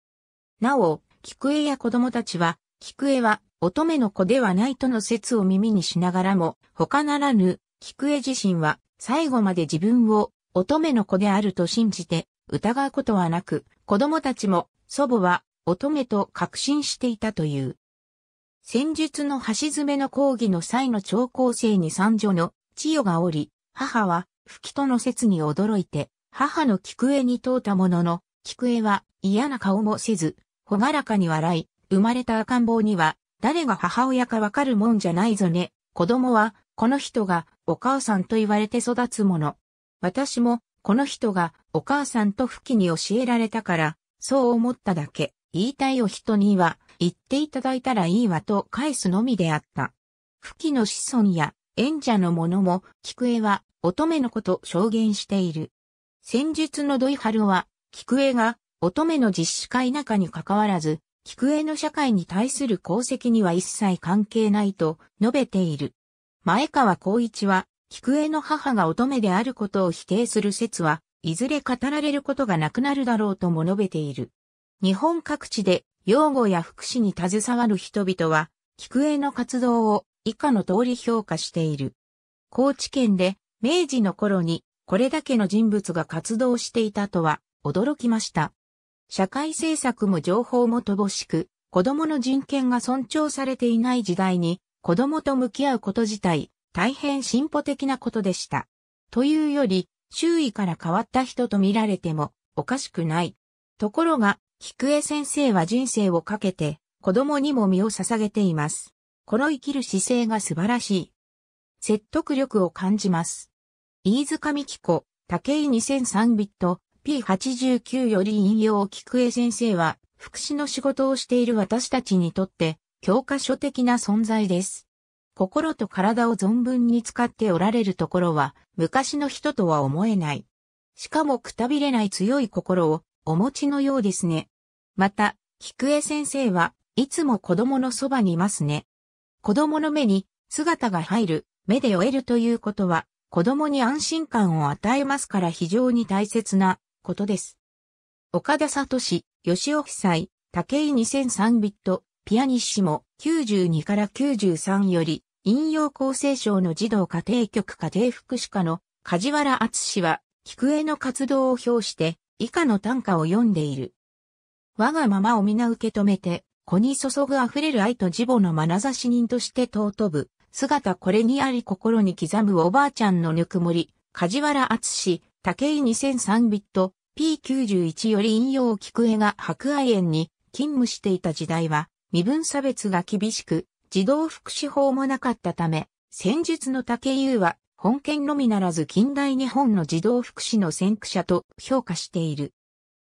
なお、菊江や子供たちは、菊江は乙女の子ではないとの説を耳にしながらも、他ならぬ、菊江自身は最後まで自分を乙女の子であると信じて疑うことはなく、子供たちも祖母は乙女と確信していたという。戦術の橋詰めの講義の際の聴講生に三女の千代がおり、母は吹きとの説に驚いて、母の菊江に問うたものの、菊江は嫌な顔もせず、ほがらかに笑い、生まれた赤ん坊には、誰が母親かわかるもんじゃないぞね。子供は、この人がお母さんと言われて育つもの。私も、この人がお母さんと父きに教えられたから、そう思っただけ、言いたいお人には、言っていただいたらいいわと返すのみであった。父きの子孫や演者の者も、菊江は乙女のこと証言している。戦術の土井春は、菊江が乙女の実施会中に関わらず、菊江の社会に対する功績には一切関係ないと述べている。前川光一は、菊江の母が乙女であることを否定する説は、いずれ語られることがなくなるだろうとも述べている。日本各地で養護や福祉に携わる人々は、菊江の活動を以下の通り評価している。高知県で明治の頃にこれだけの人物が活動していたとは驚きました。社会政策も情報も乏しく、子供の人権が尊重されていない時代に、子供と向き合うこと自体、大変進歩的なことでした。というより、周囲から変わった人と見られても、おかしくない。ところが、菊江先生は人生をかけて、子供にも身を捧げています。この生きる姿勢が素晴らしい。説得力を感じます。飯塚美希子、竹井2003ビット、P89 より引用を聞く江先生は、福祉の仕事をしている私たちにとって、教科書的な存在です。心と体を存分に使っておられるところは、昔の人とは思えない。しかもくたびれない強い心をお持ちのようですね。また、菊江先生はいつも子供のそばにいますね。子供の目に姿が入る、目で追えるということは、子供に安心感を与えますから非常に大切なことです。岡田聡、吉尾夫妻、武井2003ビット、ピアニッシモ、92から93より、引用厚生省の児童家庭局家庭福祉課の梶原厚氏は、菊江の活動を表して、以下の短歌を読んでいる。我がままを皆受け止めて、子に注ぐ溢れる愛と自母の眼差し人として尊ぶ、姿これにあり心に刻むおばあちゃんのぬくもり、梶原厚氏、竹井2003ビット P91 より引用菊江が博愛園に勤務していた時代は身分差別が厳しく児童福祉法もなかったため、戦術の竹井優は本県のみならず近代日本の児童福祉の先駆者と評価している。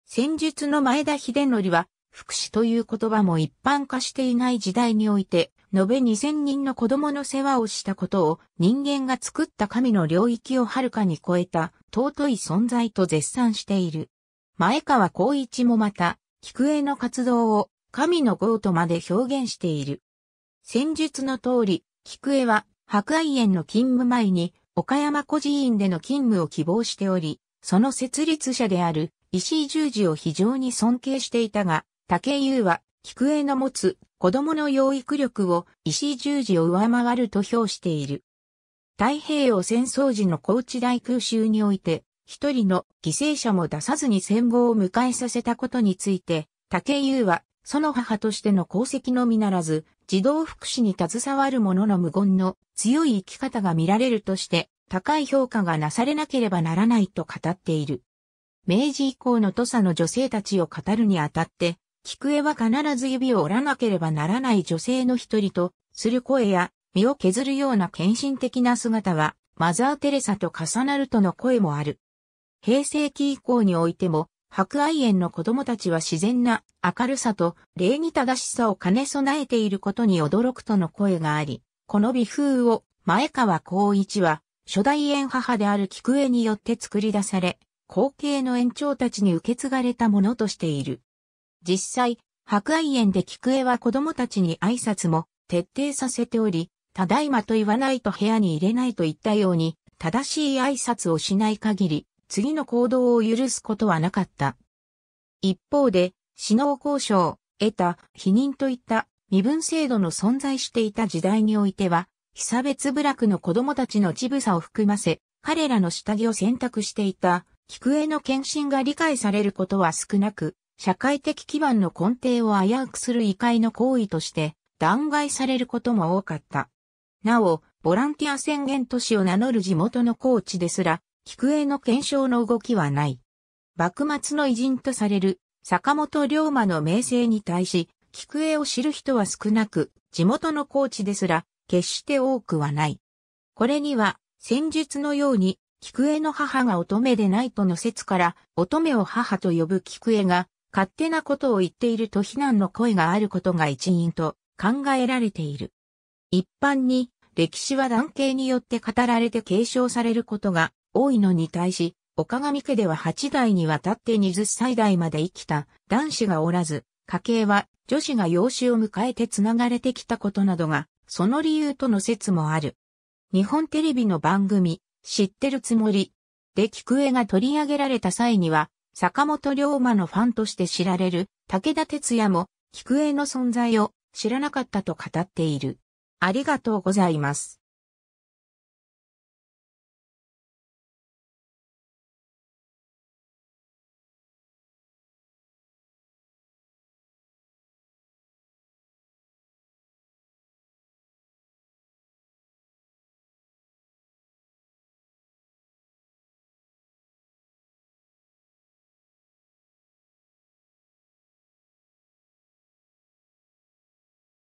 戦術の前田秀則は福祉という言葉も一般化していない時代において延べ2000人の子供の世話をしたことを人間が作った神の領域をはるかに超えた尊い存在と絶賛している。前川光一もまた、菊江の活動を神のゴーまで表現している。戦術の通り、菊江は博愛園の勤務前に岡山孤児院での勤務を希望しており、その設立者である石井十字を非常に尊敬していたが、竹井優は菊江の持つ子供の養育力を石井十字を上回ると評している。太平洋戦争時の高知大空襲において、一人の犠牲者も出さずに戦後を迎えさせたことについて、竹井優は、その母としての功績のみならず、児童福祉に携わる者の無言の強い生き方が見られるとして、高い評価がなされなければならないと語っている。明治以降の土佐の女性たちを語るにあたって、菊江は必ず指を折らなければならない女性の一人と、する声や、身を削るような献身的な姿は、マザー・テレサと重なるとの声もある。平成期以降においても、博愛園の子供たちは自然な明るさと礼儀正しさを兼ね備えていることに驚くとの声があり、この美風を前川光一は初代園母である菊江によって作り出され、後継の園長たちに受け継がれたものとしている。実際、博愛園で菊江は子供たちに挨拶も徹底させており、ただいまと言わないと部屋に入れないといったように、正しい挨拶をしない限り、次の行動を許すことはなかった。一方で、死の交渉、得た、否認といった身分制度の存在していた時代においては、被差別部落の子供たちの乳房を含ませ、彼らの下着を選択していた、菊江の献身が理解されることは少なく、社会的基盤の根底を危うくする異界の行為として弾劾されることも多かった。なお、ボランティア宣言都市を名乗る地元のコーチですら、菊江の検証の動きはない。幕末の偉人とされる坂本龍馬の名声に対し、菊江を知る人は少なく、地元のコーチですら、決して多くはない。これには、戦術のように、菊江の母が乙女でないとの説から、乙女を母と呼ぶ菊江が、勝手なことを言っていると非難の声があることが一因と考えられている。一般に歴史は男系によって語られて継承されることが多いのに対し、岡上家では8代にわたって20歳代まで生きた男子がおらず、家系は女子が養子を迎えて繋がれてきたことなどが、その理由との説もある。日本テレビの番組、知ってるつもりで菊江が取り上げられた際には、坂本龍馬のファンとして知られる武田鉄矢も菊江の存在を知らなかったと語っている。ありがとうございます。